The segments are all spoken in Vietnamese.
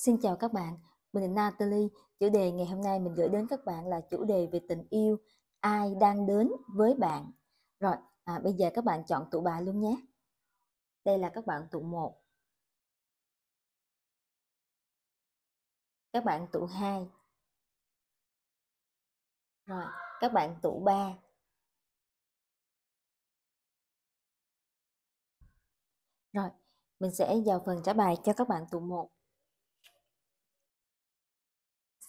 Xin chào các bạn, mình là Natalie. Chủ đề ngày hôm nay mình gửi đến các bạn là chủ đề về tình yêu. Ai đang đến với bạn? Rồi, à, bây giờ các bạn chọn tụ bài luôn nhé. Đây là các bạn tụ 1. Các bạn tụ 2. Rồi, các bạn tụ 3. Rồi, mình sẽ vào phần trả bài cho các bạn tụ 1.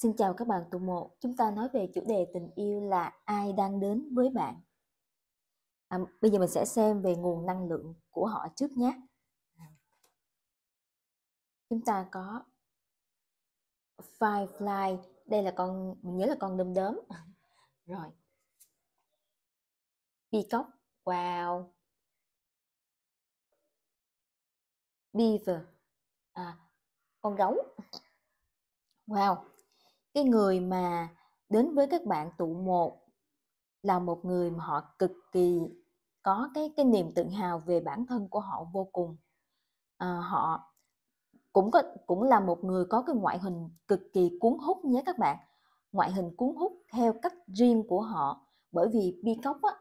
Xin chào các bạn tụ một, chúng ta nói về chủ đề tình yêu là ai đang đến với bạn. À, bây giờ mình sẽ xem về nguồn năng lượng của họ trước nhé. Chúng ta có Firefly, đây là con, mình nhớ là con đom đóm. Rồi. Peacock, wow. Beaver, à, con gấu. Wow, cái người mà đến với các bạn tụ một là một người mà họ cực kỳ có cái cái niềm tự hào về bản thân của họ vô cùng à, họ cũng có cũng là một người có cái ngoại hình cực kỳ cuốn hút nhé các bạn ngoại hình cuốn hút theo cách riêng của họ bởi vì Peacock á,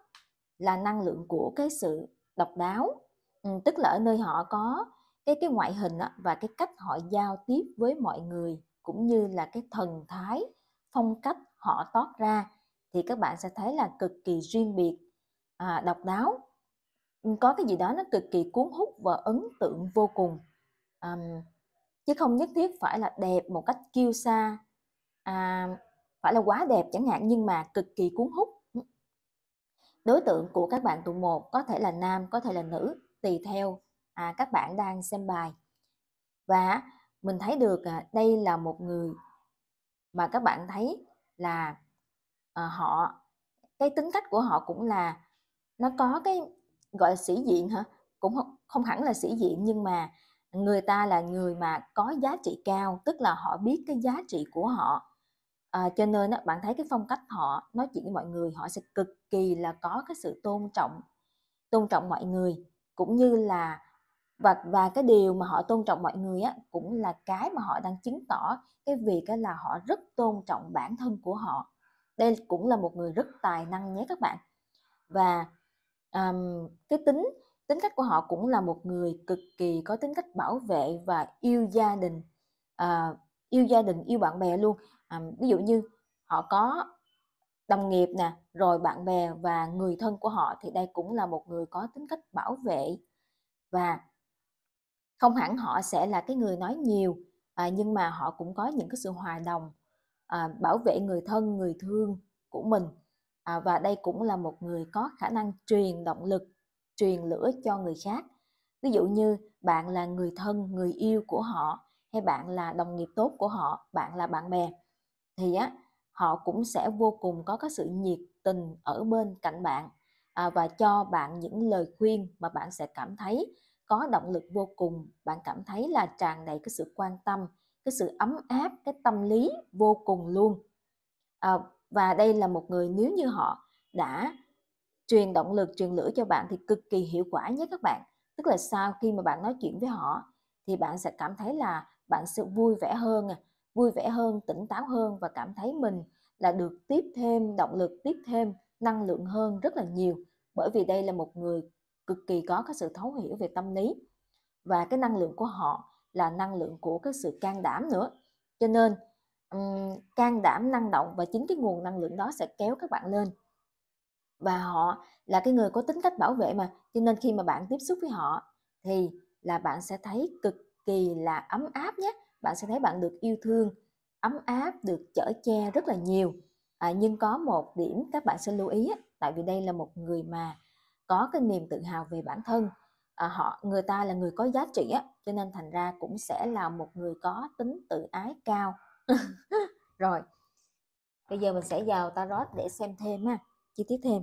là năng lượng của cái sự độc đáo ừ, tức là ở nơi họ có cái cái ngoại hình á, và cái cách họ giao tiếp với mọi người cũng như là cái thần thái phong cách họ toát ra thì các bạn sẽ thấy là cực kỳ riêng biệt à, độc đáo ừ, có cái gì đó nó cực kỳ cuốn hút và ấn tượng vô cùng à, chứ không nhất thiết phải là đẹp một cách kiêu xa, à, phải là quá đẹp chẳng hạn nhưng mà cực kỳ cuốn hút đối tượng của các bạn tụ một có thể là nam có thể là nữ tùy theo à, các bạn đang xem bài và mình thấy được à, đây là một người mà các bạn thấy là ờ, họ cái tính cách của họ cũng là nó có cái gọi là sĩ diện hả cũng không, không hẳn là sĩ diện nhưng mà người ta là người mà có giá trị cao tức là họ biết cái giá trị của họ à, cho nên đó, bạn thấy cái phong cách họ nói chuyện với mọi người họ sẽ cực kỳ là có cái sự tôn trọng tôn trọng mọi người cũng như là và và cái điều mà họ tôn trọng mọi người á cũng là cái mà họ đang chứng tỏ cái việc á là họ rất tôn trọng bản thân của họ đây cũng là một người rất tài năng nhé các bạn và um, cái tính tính cách của họ cũng là một người cực kỳ có tính cách bảo vệ và yêu gia đình uh, yêu gia đình yêu bạn bè luôn um, ví dụ như họ có đồng nghiệp nè rồi bạn bè và người thân của họ thì đây cũng là một người có tính cách bảo vệ và không hẳn họ sẽ là cái người nói nhiều à, nhưng mà họ cũng có những cái sự hòa đồng à, bảo vệ người thân người thương của mình à, và đây cũng là một người có khả năng truyền động lực truyền lửa cho người khác ví dụ như bạn là người thân người yêu của họ hay bạn là đồng nghiệp tốt của họ bạn là bạn bè thì á họ cũng sẽ vô cùng có cái sự nhiệt tình ở bên cạnh bạn à, và cho bạn những lời khuyên mà bạn sẽ cảm thấy có động lực vô cùng bạn cảm thấy là tràn đầy cái sự quan tâm cái sự ấm áp cái tâm lý vô cùng luôn à, và đây là một người nếu như họ đã truyền động lực truyền lửa cho bạn thì cực kỳ hiệu quả nhé các bạn tức là sau khi mà bạn nói chuyện với họ thì bạn sẽ cảm thấy là bạn sẽ vui vẻ hơn vui vẻ hơn tỉnh táo hơn và cảm thấy mình là được tiếp thêm động lực tiếp thêm năng lượng hơn rất là nhiều bởi vì đây là một người cực kỳ có cái sự thấu hiểu về tâm lý và cái năng lượng của họ là năng lượng của cái sự can đảm nữa cho nên um, can đảm năng động và chính cái nguồn năng lượng đó sẽ kéo các bạn lên và họ là cái người có tính cách bảo vệ mà cho nên khi mà bạn tiếp xúc với họ thì là bạn sẽ thấy cực kỳ là ấm áp nhé bạn sẽ thấy bạn được yêu thương ấm áp được chở che rất là nhiều à, nhưng có một điểm các bạn sẽ lưu ý tại vì đây là một người mà có cái niềm tự hào về bản thân à, họ người ta là người có giá trị á cho nên thành ra cũng sẽ là một người có tính tự ái cao rồi bây giờ mình sẽ vào tarot để xem thêm ha chi tiết thêm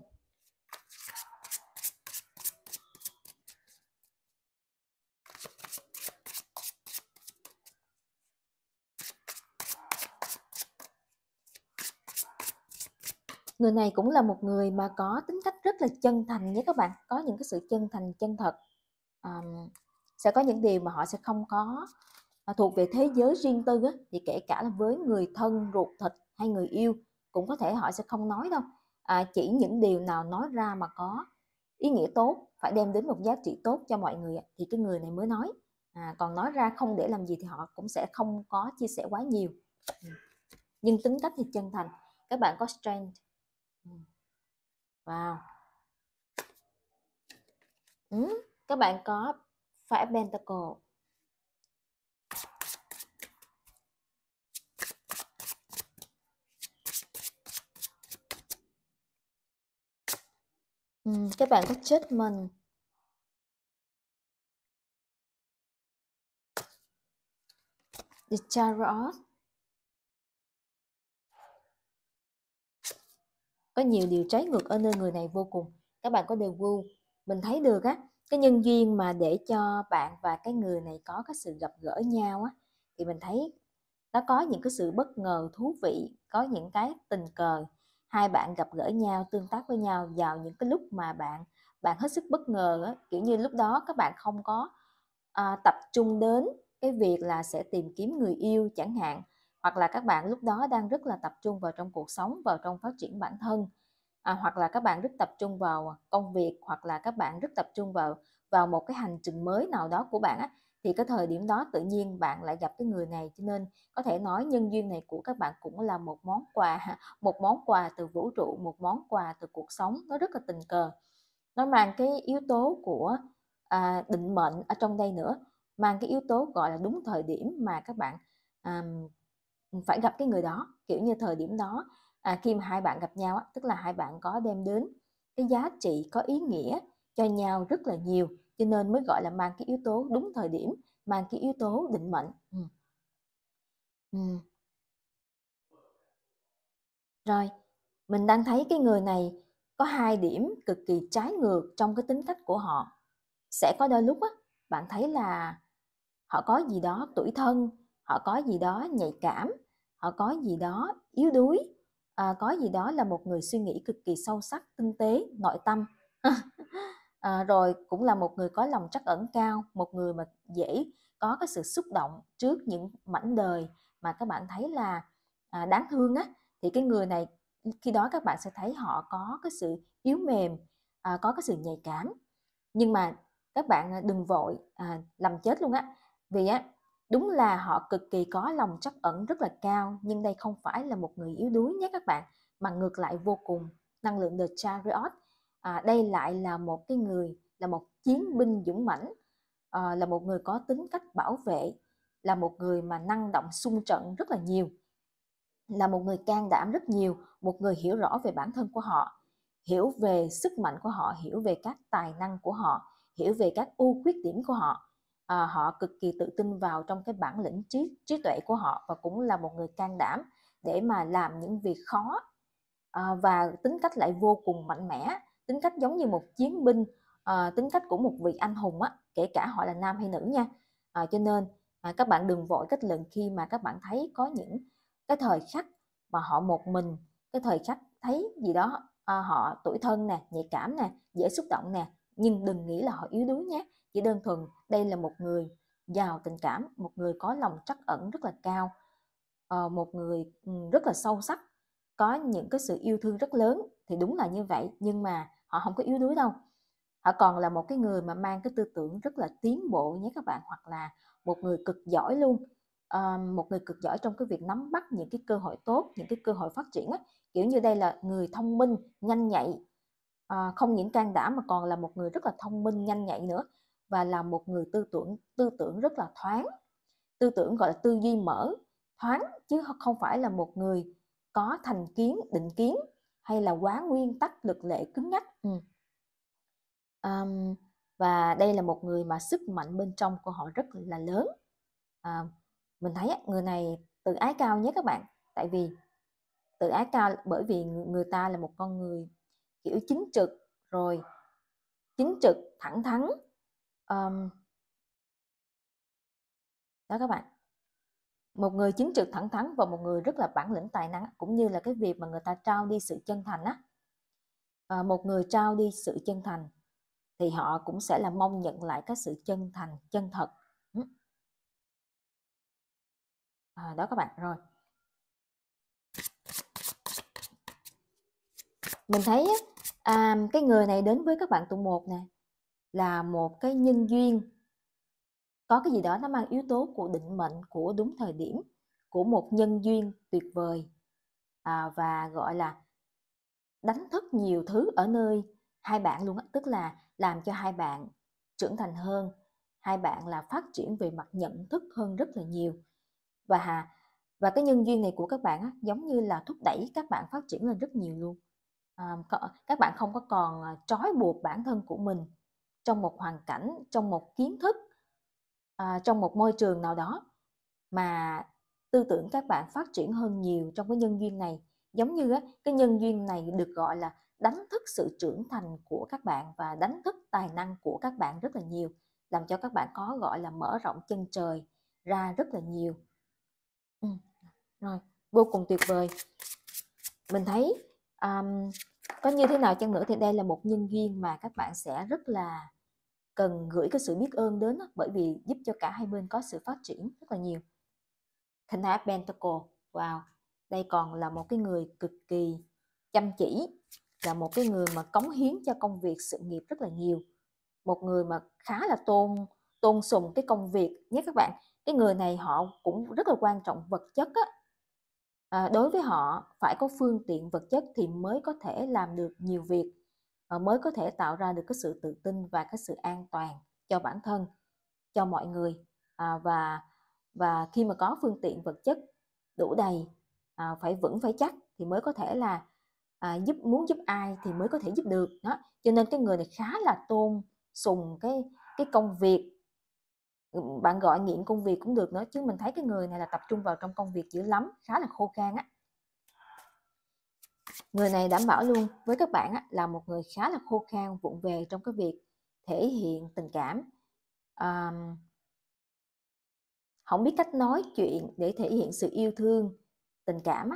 người này cũng là một người mà có tính cách rất là chân thành nhé các bạn có những cái sự chân thành chân thật um, sẽ có những điều mà họ sẽ không có à, thuộc về thế giới riêng tư á, thì kể cả là với người thân ruột thịt hay người yêu cũng có thể họ sẽ không nói đâu à, chỉ những điều nào nói ra mà có ý nghĩa tốt phải đem đến một giá trị tốt cho mọi người thì cái người này mới nói à, còn nói ra không để làm gì thì họ cũng sẽ không có chia sẻ quá nhiều nhưng tính cách thì chân thành các bạn có strength Wow. Ừ, các bạn có phải pentacle. Ừ, các bạn có chết mình The Tarot có nhiều điều trái ngược ở nơi người này vô cùng các bạn có đều vu mình thấy được á cái nhân duyên mà để cho bạn và cái người này có cái sự gặp gỡ nhau á thì mình thấy nó có những cái sự bất ngờ thú vị có những cái tình cờ hai bạn gặp gỡ nhau tương tác với nhau vào những cái lúc mà bạn bạn hết sức bất ngờ á, kiểu như lúc đó các bạn không có à, tập trung đến cái việc là sẽ tìm kiếm người yêu chẳng hạn hoặc là các bạn lúc đó đang rất là tập trung vào trong cuộc sống vào trong phát triển bản thân à, hoặc là các bạn rất tập trung vào công việc hoặc là các bạn rất tập trung vào vào một cái hành trình mới nào đó của bạn á thì cái thời điểm đó tự nhiên bạn lại gặp cái người này cho nên có thể nói nhân duyên này của các bạn cũng là một món quà một món quà từ vũ trụ một món quà từ cuộc sống nó rất là tình cờ nó mang cái yếu tố của à, định mệnh ở trong đây nữa mang cái yếu tố gọi là đúng thời điểm mà các bạn à, phải gặp cái người đó kiểu như thời điểm đó à, khi mà hai bạn gặp nhau tức là hai bạn có đem đến cái giá trị có ý nghĩa cho nhau rất là nhiều cho nên mới gọi là mang cái yếu tố đúng thời điểm mang cái yếu tố định mệnh ừ. Ừ. rồi mình đang thấy cái người này có hai điểm cực kỳ trái ngược trong cái tính cách của họ sẽ có đôi lúc á bạn thấy là họ có gì đó tuổi thân họ có gì đó nhạy cảm họ có gì đó yếu đuối à, có gì đó là một người suy nghĩ cực kỳ sâu sắc tinh tế nội tâm à, rồi cũng là một người có lòng trắc ẩn cao một người mà dễ có cái sự xúc động trước những mảnh đời mà các bạn thấy là à, đáng thương á thì cái người này khi đó các bạn sẽ thấy họ có cái sự yếu mềm à, có cái sự nhạy cảm nhưng mà các bạn à, đừng vội à, làm chết luôn á vì á Đúng là họ cực kỳ có lòng chắc ẩn rất là cao, nhưng đây không phải là một người yếu đuối nhé các bạn, mà ngược lại vô cùng năng lượng The Chariot. À, đây lại là một cái người, là một chiến binh dũng mãnh, à, là một người có tính cách bảo vệ, là một người mà năng động xung trận rất là nhiều, là một người can đảm rất nhiều, một người hiểu rõ về bản thân của họ, hiểu về sức mạnh của họ, hiểu về các tài năng của họ, hiểu về các ưu khuyết điểm của họ à, họ cực kỳ tự tin vào trong cái bản lĩnh trí trí tuệ của họ và cũng là một người can đảm để mà làm những việc khó à, và tính cách lại vô cùng mạnh mẽ tính cách giống như một chiến binh à, tính cách của một vị anh hùng á kể cả họ là nam hay nữ nha à, cho nên à, các bạn đừng vội kết luận khi mà các bạn thấy có những cái thời khắc mà họ một mình cái thời khắc thấy gì đó à, họ tuổi thân nè nhạy cảm nè dễ xúc động nè nhưng đừng nghĩ là họ yếu đuối nhé chỉ đơn thuần đây là một người giàu tình cảm một người có lòng trắc ẩn rất là cao ờ, một người ừ, rất là sâu sắc có những cái sự yêu thương rất lớn thì đúng là như vậy nhưng mà họ không có yếu đuối đâu họ còn là một cái người mà mang cái tư tưởng rất là tiến bộ nhé các bạn hoặc là một người cực giỏi luôn à, một người cực giỏi trong cái việc nắm bắt những cái cơ hội tốt những cái cơ hội phát triển á. kiểu như đây là người thông minh nhanh nhạy à, không những can đảm mà còn là một người rất là thông minh nhanh nhạy nữa và là một người tư tưởng tư tưởng rất là thoáng tư tưởng gọi là tư duy mở thoáng chứ không phải là một người có thành kiến định kiến hay là quá nguyên tắc lực lệ cứng nhắc ừ. um, và đây là một người mà sức mạnh bên trong của họ rất là lớn à, mình thấy người này tự ái cao nhé các bạn tại vì tự ái cao bởi vì người ta là một con người kiểu chính trực rồi chính trực thẳng thắn um, đó các bạn một người chính trực thẳng thắn và một người rất là bản lĩnh tài năng cũng như là cái việc mà người ta trao đi sự chân thành á à, một người trao đi sự chân thành thì họ cũng sẽ là mong nhận lại cái sự chân thành chân thật à, đó các bạn rồi mình thấy à, cái người này đến với các bạn tụ một nè là một cái nhân duyên có cái gì đó nó mang yếu tố của định mệnh của đúng thời điểm của một nhân duyên tuyệt vời à, và gọi là đánh thức nhiều thứ ở nơi hai bạn luôn tức là làm cho hai bạn trưởng thành hơn hai bạn là phát triển về mặt nhận thức hơn rất là nhiều và và cái nhân duyên này của các bạn á, giống như là thúc đẩy các bạn phát triển lên rất nhiều luôn à, các bạn không có còn à, trói buộc bản thân của mình trong một hoàn cảnh trong một kiến thức à, trong một môi trường nào đó mà tư tưởng các bạn phát triển hơn nhiều trong cái nhân duyên này giống như á, cái nhân duyên này được gọi là đánh thức sự trưởng thành của các bạn và đánh thức tài năng của các bạn rất là nhiều làm cho các bạn có gọi là mở rộng chân trời ra rất là nhiều ừ. rồi vô cùng tuyệt vời mình thấy um, có như thế nào chăng nữa thì đây là một nhân duyên mà các bạn sẽ rất là cần gửi cái sự biết ơn đến bởi vì giúp cho cả hai bên có sự phát triển rất là nhiều thánh tháp pentacle wow đây còn là một cái người cực kỳ chăm chỉ là một cái người mà cống hiến cho công việc sự nghiệp rất là nhiều một người mà khá là tôn tôn sùng cái công việc nhé các bạn cái người này họ cũng rất là quan trọng vật chất á à, đối với họ phải có phương tiện vật chất thì mới có thể làm được nhiều việc mới có thể tạo ra được cái sự tự tin và cái sự an toàn cho bản thân cho mọi người à, và và khi mà có phương tiện vật chất đủ đầy à, phải vững phải chắc thì mới có thể là à, giúp muốn giúp ai thì mới có thể giúp được đó cho nên cái người này khá là tôn sùng cái cái công việc ừ, bạn gọi nghiện công việc cũng được nữa chứ mình thấy cái người này là tập trung vào trong công việc dữ lắm khá là khô khan á Người này đảm bảo luôn với các bạn là một người khá là khô khan vụng về trong cái việc thể hiện tình cảm. À, không biết cách nói chuyện để thể hiện sự yêu thương, tình cảm.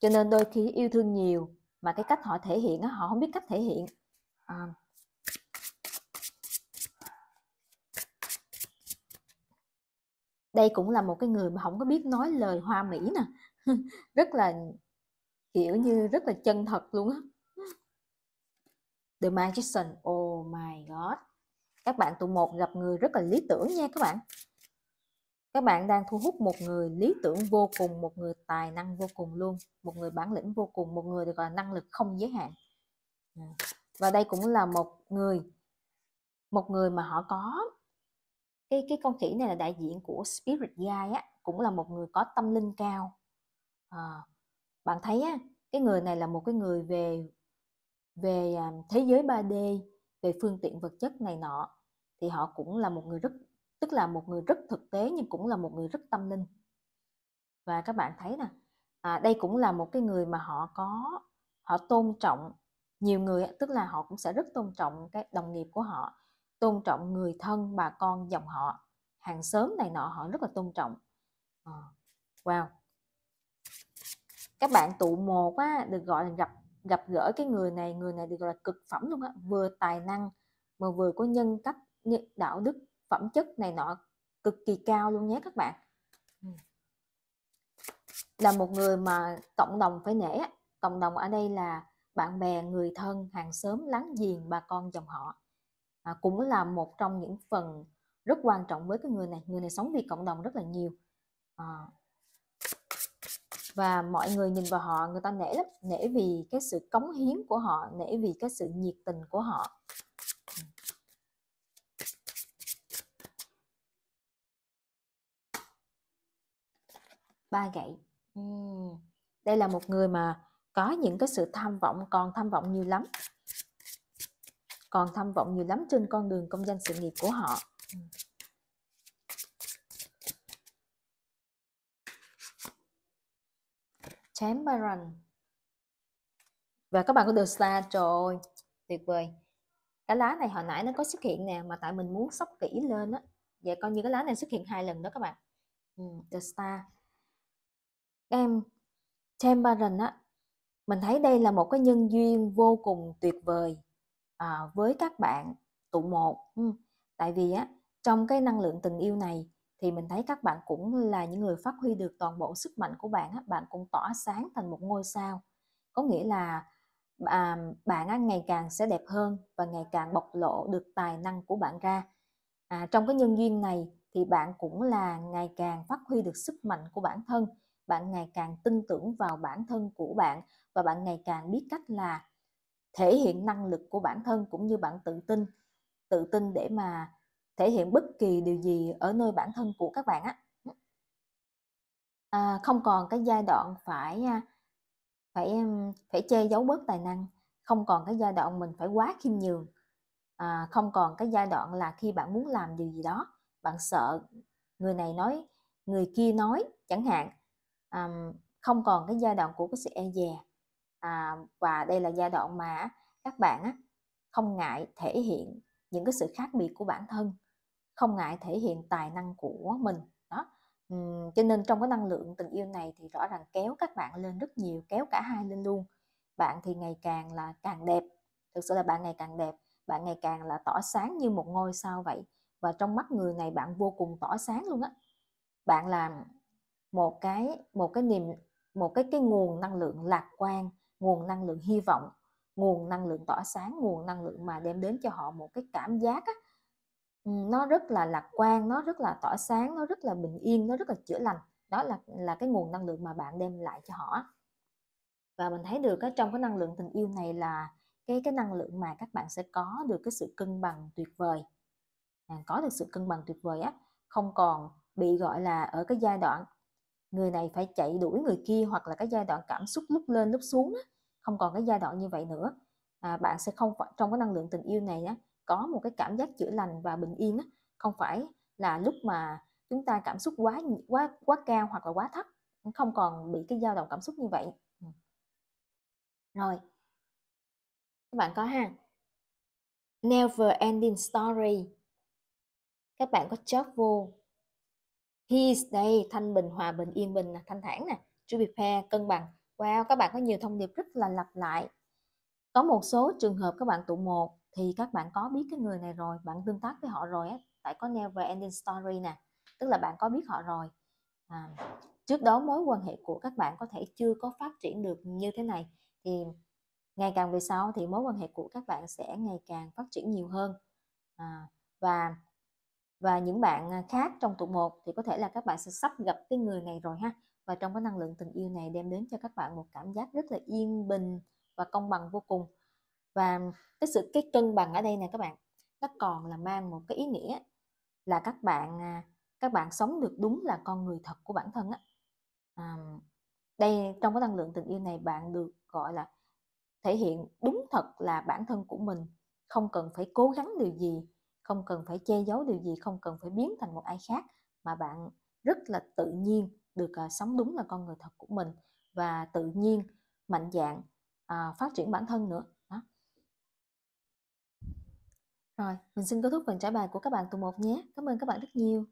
Cho nên đôi khi yêu thương nhiều mà cái cách họ thể hiện họ không biết cách thể hiện. À, đây cũng là một cái người mà không có biết nói lời hoa mỹ nè rất là kiểu như rất là chân thật luôn á The Magician oh my god các bạn tụ một gặp người rất là lý tưởng nha các bạn các bạn đang thu hút một người lý tưởng vô cùng một người tài năng vô cùng luôn một người bản lĩnh vô cùng một người được gọi là năng lực không giới hạn à, và đây cũng là một người một người mà họ có cái cái con khỉ này là đại diện của spirit guide á cũng là một người có tâm linh cao à, bạn thấy á, cái người này là một cái người về về à, thế giới 3D về phương tiện vật chất này nọ thì họ cũng là một người rất tức là một người rất thực tế nhưng cũng là một người rất tâm linh và các bạn thấy nè à, đây cũng là một cái người mà họ có họ tôn trọng nhiều người tức là họ cũng sẽ rất tôn trọng cái đồng nghiệp của họ tôn trọng người thân bà con dòng họ hàng xóm này nọ họ rất là tôn trọng ờ, wow các bạn tụ một á được gọi là gặp gặp gỡ cái người này người này được gọi là cực phẩm luôn á vừa tài năng mà vừa có nhân cách đạo đức phẩm chất này nọ cực kỳ cao luôn nhé các bạn là một người mà cộng đồng phải nể cộng đồng ở đây là bạn bè người thân hàng xóm láng giềng bà con dòng họ à, cũng là một trong những phần rất quan trọng với cái người này người này sống vì cộng đồng rất là nhiều à, và mọi người nhìn vào họ người ta nể lắm nể vì cái sự cống hiến của họ nể vì cái sự nhiệt tình của họ ba gậy đây là một người mà có những cái sự tham vọng còn tham vọng nhiều lắm còn tham vọng nhiều lắm trên con đường công danh sự nghiệp của họ uhm. Transparent và các bạn có được star rồi, tuyệt vời cái lá này hồi nãy nó có xuất hiện nè mà tại mình muốn sóc kỹ lên á vậy coi như cái lá này xuất hiện hai lần đó các bạn ừ, the star em Chamberlain á mình thấy đây là một cái nhân duyên vô cùng tuyệt vời à, với các bạn tụ một ừ. tại vì á trong cái năng lượng tình yêu này thì mình thấy các bạn cũng là những người phát huy được toàn bộ sức mạnh của bạn bạn cũng tỏa sáng thành một ngôi sao có nghĩa là à, bạn ngày càng sẽ đẹp hơn và ngày càng bộc lộ được tài năng của bạn ra à, trong cái nhân duyên này thì bạn cũng là ngày càng phát huy được sức mạnh của bản thân bạn ngày càng tin tưởng vào bản thân của bạn và bạn ngày càng biết cách là thể hiện năng lực của bản thân cũng như bạn tự tin tự tin để mà thể hiện bất kỳ điều gì ở nơi bản thân của các bạn á à, không còn cái giai đoạn phải à, phải phải che giấu bớt tài năng không còn cái giai đoạn mình phải quá khiêm nhường à, không còn cái giai đoạn là khi bạn muốn làm điều gì đó bạn sợ người này nói người kia nói chẳng hạn à, không còn cái giai đoạn của cái sự e dè à, và đây là giai đoạn mà các bạn á, không ngại thể hiện những cái sự khác biệt của bản thân không ngại thể hiện tài năng của mình đó uhm, cho nên trong cái năng lượng tình yêu này thì rõ ràng kéo các bạn lên rất nhiều kéo cả hai lên luôn bạn thì ngày càng là càng đẹp thực sự là bạn ngày càng đẹp bạn ngày càng là tỏ sáng như một ngôi sao vậy và trong mắt người này bạn vô cùng tỏ sáng luôn á bạn làm một cái một cái niềm một cái cái nguồn năng lượng lạc quan nguồn năng lượng hy vọng nguồn năng lượng tỏa sáng nguồn năng lượng mà đem đến cho họ một cái cảm giác á, nó rất là lạc quan nó rất là tỏa sáng nó rất là bình yên nó rất là chữa lành đó là là cái nguồn năng lượng mà bạn đem lại cho họ và mình thấy được cái trong cái năng lượng tình yêu này là cái cái năng lượng mà các bạn sẽ có được cái sự cân bằng tuyệt vời à, có được sự cân bằng tuyệt vời á không còn bị gọi là ở cái giai đoạn người này phải chạy đuổi người kia hoặc là cái giai đoạn cảm xúc lúc lên lúc xuống á, không còn cái giai đoạn như vậy nữa à, bạn sẽ không phải trong cái năng lượng tình yêu này á có một cái cảm giác chữa lành và bình yên á, không phải là lúc mà chúng ta cảm xúc quá quá quá cao hoặc là quá thấp không còn bị cái dao động cảm xúc như vậy ừ. rồi các bạn có ha never ending story các bạn có chót vô he's đây thanh bình hòa bình yên bình thanh thản nè to be fair cân bằng wow các bạn có nhiều thông điệp rất là lặp lại có một số trường hợp các bạn tụ một thì các bạn có biết cái người này rồi bạn tương tác với họ rồi á tại có never ending story nè tức là bạn có biết họ rồi à, trước đó mối quan hệ của các bạn có thể chưa có phát triển được như thế này thì ngày càng về sau thì mối quan hệ của các bạn sẽ ngày càng phát triển nhiều hơn à, và và những bạn khác trong tụ một thì có thể là các bạn sẽ sắp gặp cái người này rồi ha và trong cái năng lượng tình yêu này đem đến cho các bạn một cảm giác rất là yên bình và công bằng vô cùng và cái sự cái cân bằng ở đây nè các bạn nó còn là mang một cái ý nghĩa là các bạn à, các bạn sống được đúng là con người thật của bản thân á à, đây trong cái năng lượng tình yêu này bạn được gọi là thể hiện đúng thật là bản thân của mình không cần phải cố gắng điều gì không cần phải che giấu điều gì không cần phải biến thành một ai khác mà bạn rất là tự nhiên được à, sống đúng là con người thật của mình và tự nhiên mạnh dạng à, phát triển bản thân nữa rồi, mình xin kết thúc phần trả bài của các bạn tụ 1 nhé. Cảm ơn các bạn rất nhiều.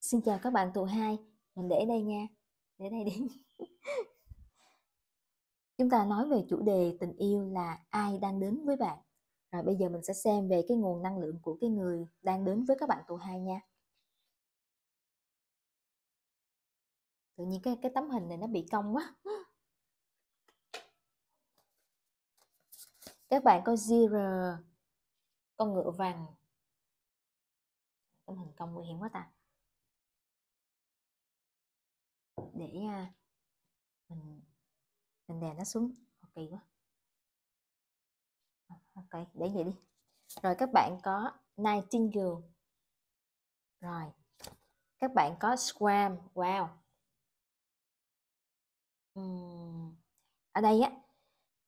Xin chào các bạn tụ hai, mình để đây nha, để đây đi. chúng ta nói về chủ đề tình yêu là ai đang đến với bạn rồi bây giờ mình sẽ xem về cái nguồn năng lượng của cái người đang đến với các bạn tuổi hai nha tự nhiên cái cái tấm hình này nó bị cong quá các bạn có zero con ngựa vàng tấm hình cong nguy hiểm quá ta để à, mình mình đè nó xuống ok quá à, ok để vậy đi rồi các bạn có 19 rồi các bạn có squam wow ở đây á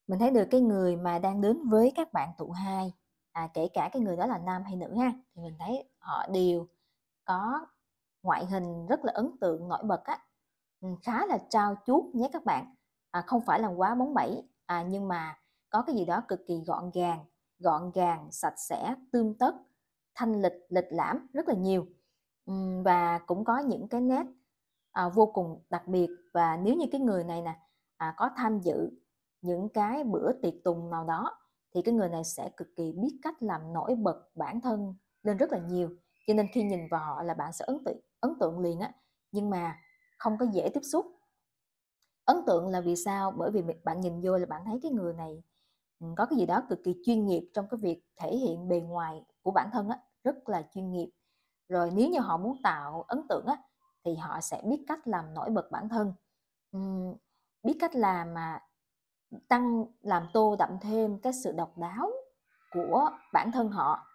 mình thấy được cái người mà đang đến với các bạn tụ hai à, kể cả cái người đó là nam hay nữ ha thì mình thấy họ đều có ngoại hình rất là ấn tượng nổi bật á khá là trao chuốt nhé các bạn à, không phải là quá bóng bẩy à, nhưng mà có cái gì đó cực kỳ gọn gàng gọn gàng sạch sẽ tươm tất thanh lịch lịch lãm rất là nhiều và cũng có những cái nét à, vô cùng đặc biệt và nếu như cái người này nè à, có tham dự những cái bữa tiệc tùng nào đó thì cái người này sẽ cực kỳ biết cách làm nổi bật bản thân lên rất là nhiều cho nên khi nhìn vào họ là bạn sẽ ấn tượng ấn tượng liền á nhưng mà không có dễ tiếp xúc ấn tượng là vì sao bởi vì bạn nhìn vô là bạn thấy cái người này ừ, có cái gì đó cực kỳ chuyên nghiệp trong cái việc thể hiện bề ngoài của bản thân á, rất là chuyên nghiệp rồi nếu như họ muốn tạo ấn tượng á, thì họ sẽ biết cách làm nổi bật bản thân uhm, biết cách làm mà tăng làm tô đậm thêm cái sự độc đáo của bản thân họ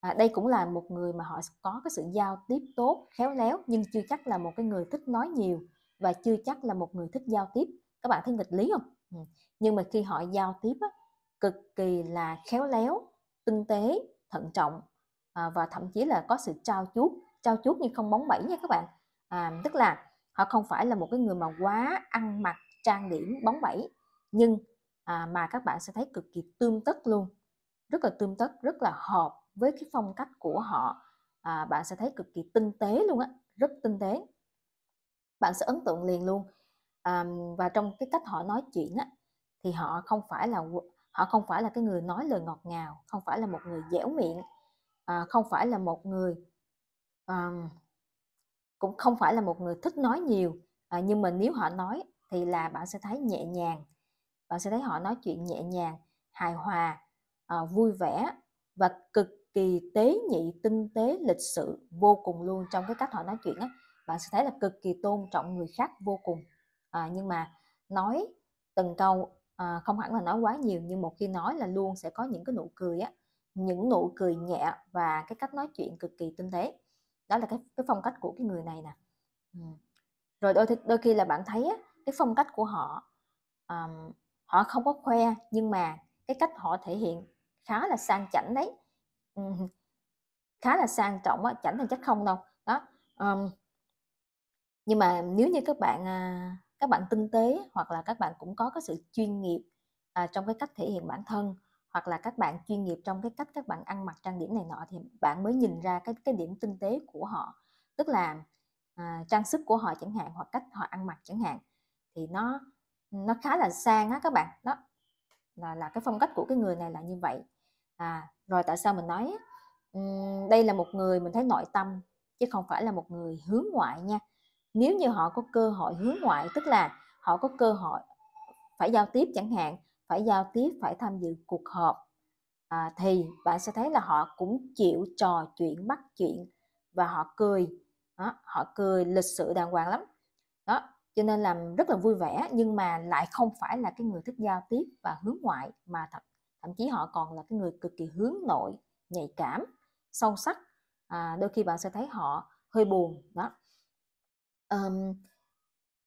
à, đây cũng là một người mà họ có cái sự giao tiếp tốt khéo léo nhưng chưa chắc là một cái người thích nói nhiều và chưa chắc là một người thích giao tiếp các bạn thấy nghịch lý không ừ. nhưng mà khi họ giao tiếp cực kỳ là khéo léo tinh tế thận trọng à, và thậm chí là có sự trao chuốt trao chuốt nhưng không bóng bẩy nha các bạn à, tức là họ không phải là một cái người mà quá ăn mặc trang điểm bóng bẩy nhưng à, mà các bạn sẽ thấy cực kỳ tươm tất luôn rất là tươm tất rất là hợp với cái phong cách của họ à, bạn sẽ thấy cực kỳ tinh tế luôn á rất tinh tế bạn sẽ ấn tượng liền luôn à, và trong cái cách họ nói chuyện á thì họ không phải là họ không phải là cái người nói lời ngọt ngào không phải là một người dẻo miệng à, không phải là một người à, cũng không phải là một người thích nói nhiều à, nhưng mà nếu họ nói thì là bạn sẽ thấy nhẹ nhàng bạn sẽ thấy họ nói chuyện nhẹ nhàng hài hòa à, vui vẻ và cực kỳ tế nhị tinh tế lịch sự vô cùng luôn trong cái cách họ nói chuyện á bạn sẽ thấy là cực kỳ tôn trọng người khác vô cùng à, nhưng mà nói từng câu à, không hẳn là nói quá nhiều nhưng một khi nói là luôn sẽ có những cái nụ cười á những nụ cười nhẹ và cái cách nói chuyện cực kỳ tinh tế đó là cái cái phong cách của cái người này nè rồi đôi đôi khi là bạn thấy á, cái phong cách của họ um, họ không có khoe nhưng mà cái cách họ thể hiện khá là sang chảnh đấy ừ. khá là sang trọng á chảnh thì chắc không đâu đó um, nhưng mà nếu như các bạn à, các bạn tinh tế hoặc là các bạn cũng có cái sự chuyên nghiệp à, trong cái cách thể hiện bản thân hoặc là các bạn chuyên nghiệp trong cái cách các bạn ăn mặc trang điểm này nọ thì bạn mới nhìn ra cái cái điểm tinh tế của họ tức là à, trang sức của họ chẳng hạn hoặc cách họ ăn mặc chẳng hạn thì nó nó khá là sang á các bạn đó là là cái phong cách của cái người này là như vậy à rồi tại sao mình nói um, đây là một người mình thấy nội tâm chứ không phải là một người hướng ngoại nha nếu như họ có cơ hội hướng ngoại tức là họ có cơ hội phải giao tiếp chẳng hạn phải giao tiếp phải tham dự cuộc họp à, thì bạn sẽ thấy là họ cũng chịu trò chuyện bắt chuyện và họ cười đó, họ cười lịch sự đàng hoàng lắm đó cho nên làm rất là vui vẻ nhưng mà lại không phải là cái người thích giao tiếp và hướng ngoại mà thậm, thậm chí họ còn là cái người cực kỳ hướng nội nhạy cảm sâu sắc à, đôi khi bạn sẽ thấy họ hơi buồn đó um,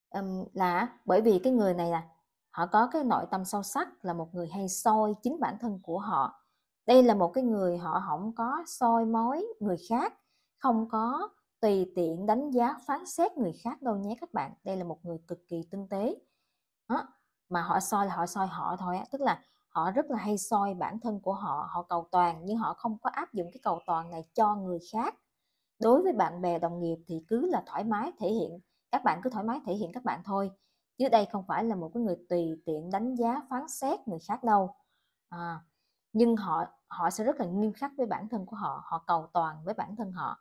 um, là bởi vì cái người này là họ có cái nội tâm sâu sắc là một người hay soi chính bản thân của họ đây là một cái người họ không có soi mói người khác không có tùy tiện đánh giá phán xét người khác đâu nhé các bạn đây là một người cực kỳ tinh tế đó. mà họ soi là họ soi họ thôi á tức là họ rất là hay soi bản thân của họ họ cầu toàn nhưng họ không có áp dụng cái cầu toàn này cho người khác đối với bạn bè đồng nghiệp thì cứ là thoải mái thể hiện các bạn cứ thoải mái thể hiện các bạn thôi chứ đây không phải là một cái người tùy tiện đánh giá phán xét người khác đâu à, nhưng họ họ sẽ rất là nghiêm khắc với bản thân của họ họ cầu toàn với bản thân họ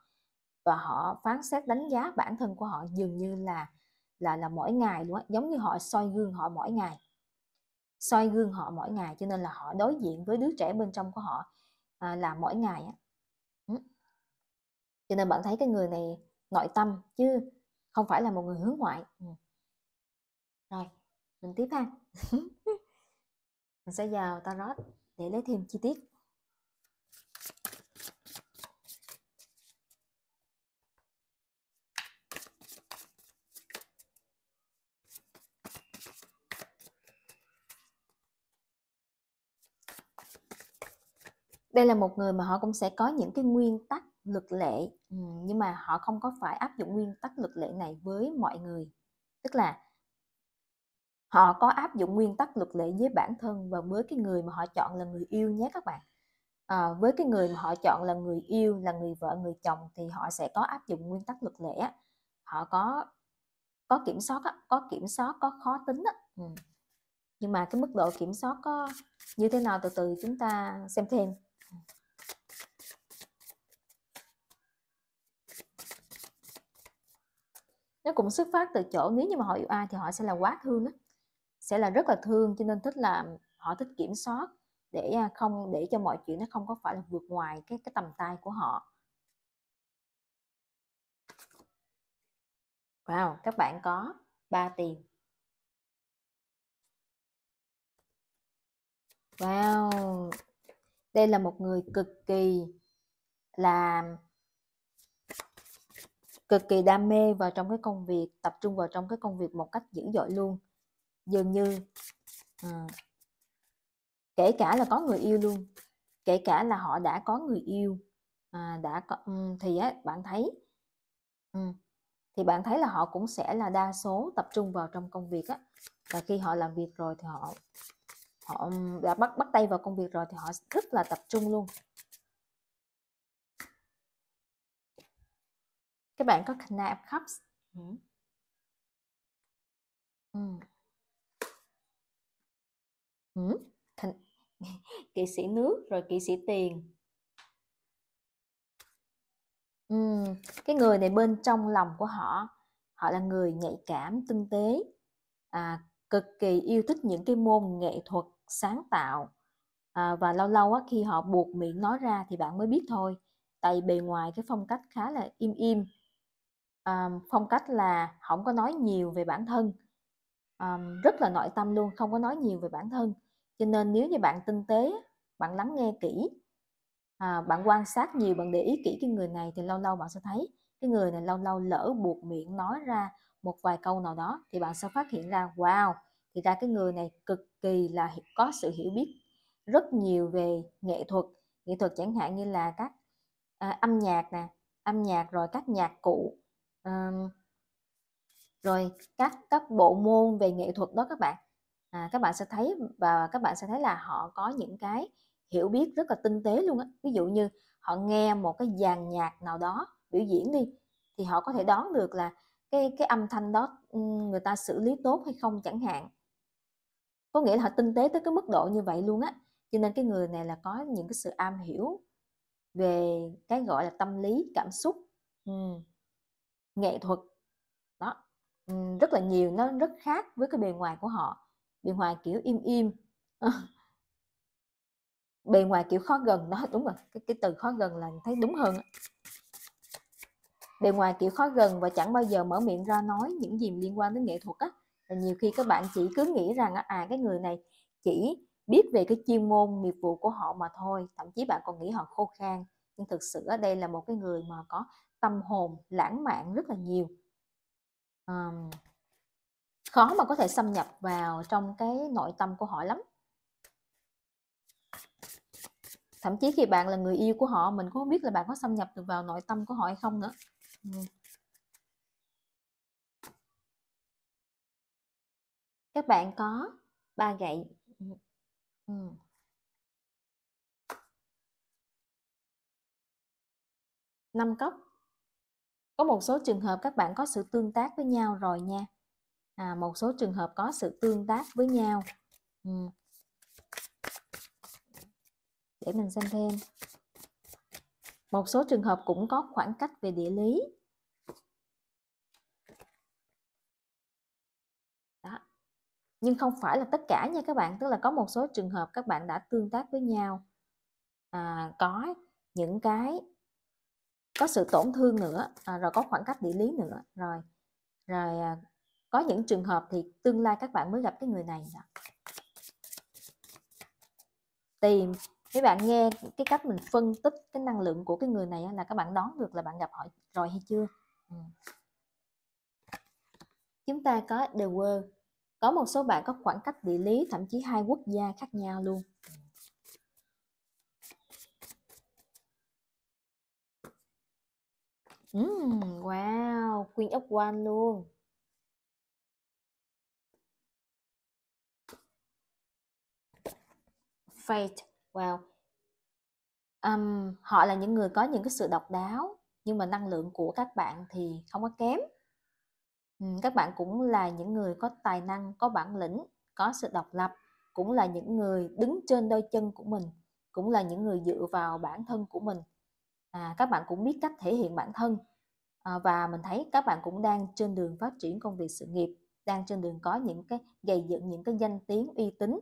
và họ phán xét đánh giá bản thân của họ dường như là là là mỗi ngày luôn á giống như họ soi gương họ mỗi ngày soi gương họ mỗi ngày cho nên là họ đối diện với đứa trẻ bên trong của họ à, là mỗi ngày cho nên bạn thấy cái người này nội tâm chứ không phải là một người hướng ngoại ừ. rồi mình tiếp ha mình sẽ vào tarot để lấy thêm chi tiết đây là một người mà họ cũng sẽ có những cái nguyên tắc luật lệ ừ, nhưng mà họ không có phải áp dụng nguyên tắc luật lệ này với mọi người tức là họ có áp dụng nguyên tắc luật lệ với bản thân và với cái người mà họ chọn là người yêu nhé các bạn à, với cái người mà họ chọn là người yêu là người vợ người chồng thì họ sẽ có áp dụng nguyên tắc luật lệ á. họ có có kiểm soát có kiểm soát có khó tính á. Ừ. nhưng mà cái mức độ kiểm soát có như thế nào từ từ chúng ta xem thêm nó cũng xuất phát từ chỗ nếu như mà họ yêu ai thì họ sẽ là quá thương đó sẽ là rất là thương cho nên thích là họ thích kiểm soát để à, không để cho mọi chuyện nó không có phải là vượt ngoài cái cái tầm tay của họ Wow, các bạn có ba tiền. Wow, đây là một người cực kỳ là cực kỳ đam mê vào trong cái công việc tập trung vào trong cái công việc một cách dữ dội luôn dường như à, kể cả là có người yêu luôn kể cả là họ đã có người yêu à, đã có, um, thì á, bạn thấy um, thì bạn thấy là họ cũng sẽ là đa số tập trung vào trong công việc á và khi họ làm việc rồi thì họ họ ừ, đã bắt bắt tay vào công việc rồi thì họ rất là tập trung luôn các bạn có nạp Cups ừ. Ừ. Ừ. Thành... kỵ sĩ nước rồi kỵ sĩ tiền ừ. cái người này bên trong lòng của họ họ là người nhạy cảm tinh tế à, cực kỳ yêu thích những cái môn nghệ thuật sáng tạo à, và lâu lâu á, khi họ buộc miệng nói ra thì bạn mới biết thôi tại bề ngoài cái phong cách khá là im im um, phong cách là không có nói nhiều về bản thân um, rất là nội tâm luôn không có nói nhiều về bản thân cho nên nếu như bạn tinh tế bạn lắng nghe kỹ à, bạn quan sát nhiều bạn để ý kỹ cái người này thì lâu lâu bạn sẽ thấy cái người này lâu lâu lỡ buộc miệng nói ra một vài câu nào đó thì bạn sẽ phát hiện ra wow thì ra cái người này cực kỳ là có sự hiểu biết rất nhiều về nghệ thuật nghệ thuật chẳng hạn như là các à, âm nhạc nè âm nhạc rồi các nhạc cụ à, rồi các các bộ môn về nghệ thuật đó các bạn à, các bạn sẽ thấy và các bạn sẽ thấy là họ có những cái hiểu biết rất là tinh tế luôn á ví dụ như họ nghe một cái dàn nhạc nào đó biểu diễn đi thì họ có thể đoán được là cái cái âm thanh đó ừ, người ta xử lý tốt hay không chẳng hạn có nghĩa là họ tinh tế tới cái mức độ như vậy luôn á cho nên cái người này là có những cái sự am hiểu về cái gọi là tâm lý cảm xúc ừ nghệ thuật đó ừ, rất là nhiều nó rất khác với cái bề ngoài của họ bề ngoài kiểu im im ờ. bề ngoài kiểu khó gần đó đúng rồi cái, cái từ khó gần là thấy đúng hơn bề ngoài kiểu khó gần và chẳng bao giờ mở miệng ra nói những gì liên quan đến nghệ thuật á là nhiều khi các bạn chỉ cứ nghĩ rằng à cái người này chỉ biết về cái chuyên môn nghiệp vụ của họ mà thôi thậm chí bạn còn nghĩ họ khô khan nhưng thực sự ở đây là một cái người mà có tâm hồn lãng mạn rất là nhiều um, khó mà có thể xâm nhập vào trong cái nội tâm của họ lắm thậm chí khi bạn là người yêu của họ mình cũng không biết là bạn có xâm nhập được vào nội tâm của họ hay không nữa uhm. các bạn có ba gậy năm cốc có một số trường hợp các bạn có sự tương tác với nhau rồi nha à, một số trường hợp có sự tương tác với nhau ừ. để mình xem thêm một số trường hợp cũng có khoảng cách về địa lý Đó. nhưng không phải là tất cả nha các bạn tức là có một số trường hợp các bạn đã tương tác với nhau à, có những cái có sự tổn thương nữa à, rồi có khoảng cách địa lý nữa rồi rồi à, có những trường hợp thì tương lai các bạn mới gặp cái người này đó. tìm các bạn nghe cái cách mình phân tích cái năng lượng của cái người này là các bạn đoán được là bạn gặp họ rồi hay chưa ừ. chúng ta có the world có một số bạn có khoảng cách địa lý thậm chí hai quốc gia khác nhau luôn ừ. Mm, wow, Queen of One luôn. Fate, wow. Um, họ là những người có những cái sự độc đáo nhưng mà năng lượng của các bạn thì không có kém. Um, các bạn cũng là những người có tài năng, có bản lĩnh, có sự độc lập, cũng là những người đứng trên đôi chân của mình, cũng là những người dựa vào bản thân của mình à, các bạn cũng biết cách thể hiện bản thân à, và mình thấy các bạn cũng đang trên đường phát triển công việc sự nghiệp đang trên đường có những cái gầy dựng những cái danh tiếng uy tín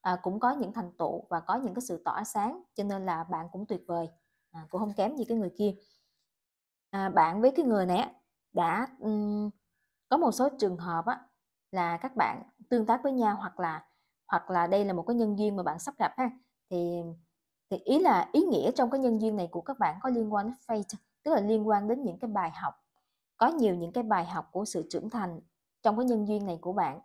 à, cũng có những thành tựu và có những cái sự tỏa sáng cho nên là bạn cũng tuyệt vời à, cũng không kém gì cái người kia à, bạn với cái người này đã um, có một số trường hợp á, là các bạn tương tác với nhau hoặc là hoặc là đây là một cái nhân duyên mà bạn sắp gặp ha thì thì ý là ý nghĩa trong cái nhân duyên này của các bạn có liên quan đến fate tức là liên quan đến những cái bài học có nhiều những cái bài học của sự trưởng thành trong cái nhân duyên này của bạn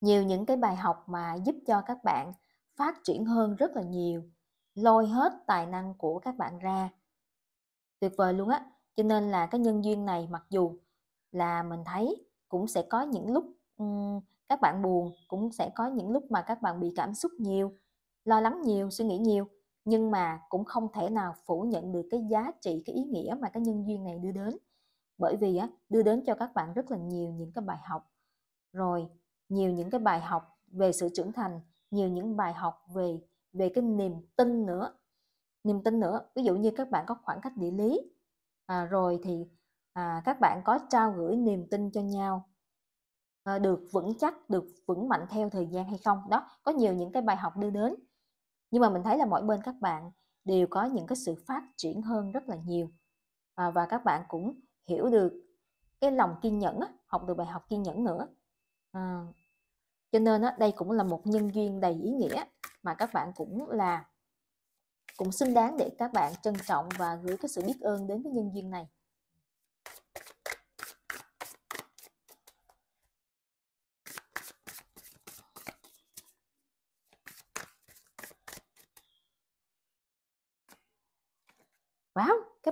nhiều những cái bài học mà giúp cho các bạn phát triển hơn rất là nhiều lôi hết tài năng của các bạn ra tuyệt vời luôn á cho nên là cái nhân duyên này mặc dù là mình thấy cũng sẽ có những lúc um, các bạn buồn cũng sẽ có những lúc mà các bạn bị cảm xúc nhiều lo lắng nhiều suy nghĩ nhiều nhưng mà cũng không thể nào phủ nhận được cái giá trị cái ý nghĩa mà cái nhân duyên này đưa đến bởi vì á đưa đến cho các bạn rất là nhiều những cái bài học rồi nhiều những cái bài học về sự trưởng thành nhiều những bài học về về cái niềm tin nữa niềm tin nữa ví dụ như các bạn có khoảng cách địa lý à, rồi thì à, các bạn có trao gửi niềm tin cho nhau à, được vững chắc được vững mạnh theo thời gian hay không đó có nhiều những cái bài học đưa đến nhưng mà mình thấy là mỗi bên các bạn đều có những cái sự phát triển hơn rất là nhiều à, và các bạn cũng hiểu được cái lòng kiên nhẫn học được bài học kiên nhẫn nữa à, cho nên á, đây cũng là một nhân duyên đầy ý nghĩa mà các bạn cũng là cũng xứng đáng để các bạn trân trọng và gửi cái sự biết ơn đến cái nhân duyên này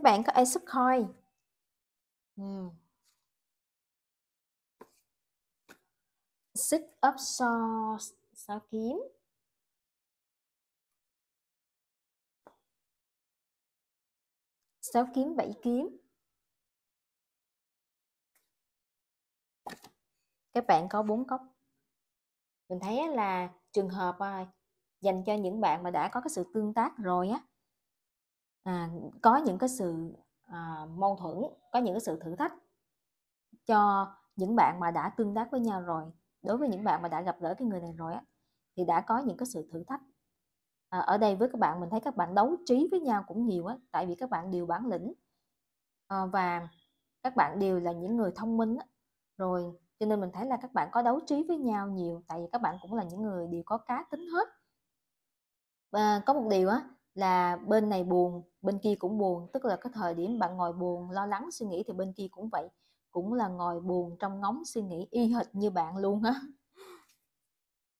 bạn có ai Coin yeah. Hmm. Six so Swords kiếm Sáu kiếm bảy kiếm Các bạn có bốn cốc Mình thấy là trường hợp à, dành cho những bạn mà đã có cái sự tương tác rồi á à, có những cái sự à, mâu thuẫn có những cái sự thử thách cho những bạn mà đã tương tác với nhau rồi đối với những bạn mà đã gặp gỡ cái người này rồi á thì đã có những cái sự thử thách à, ở đây với các bạn mình thấy các bạn đấu trí với nhau cũng nhiều á tại vì các bạn đều bản lĩnh à, và các bạn đều là những người thông minh á. rồi cho nên mình thấy là các bạn có đấu trí với nhau nhiều tại vì các bạn cũng là những người đều có cá tính hết và ờ, có một điều á là bên này buồn bên kia cũng buồn tức là cái thời điểm bạn ngồi buồn lo lắng suy nghĩ thì bên kia cũng vậy cũng là ngồi buồn trong ngóng suy nghĩ y hệt như bạn luôn á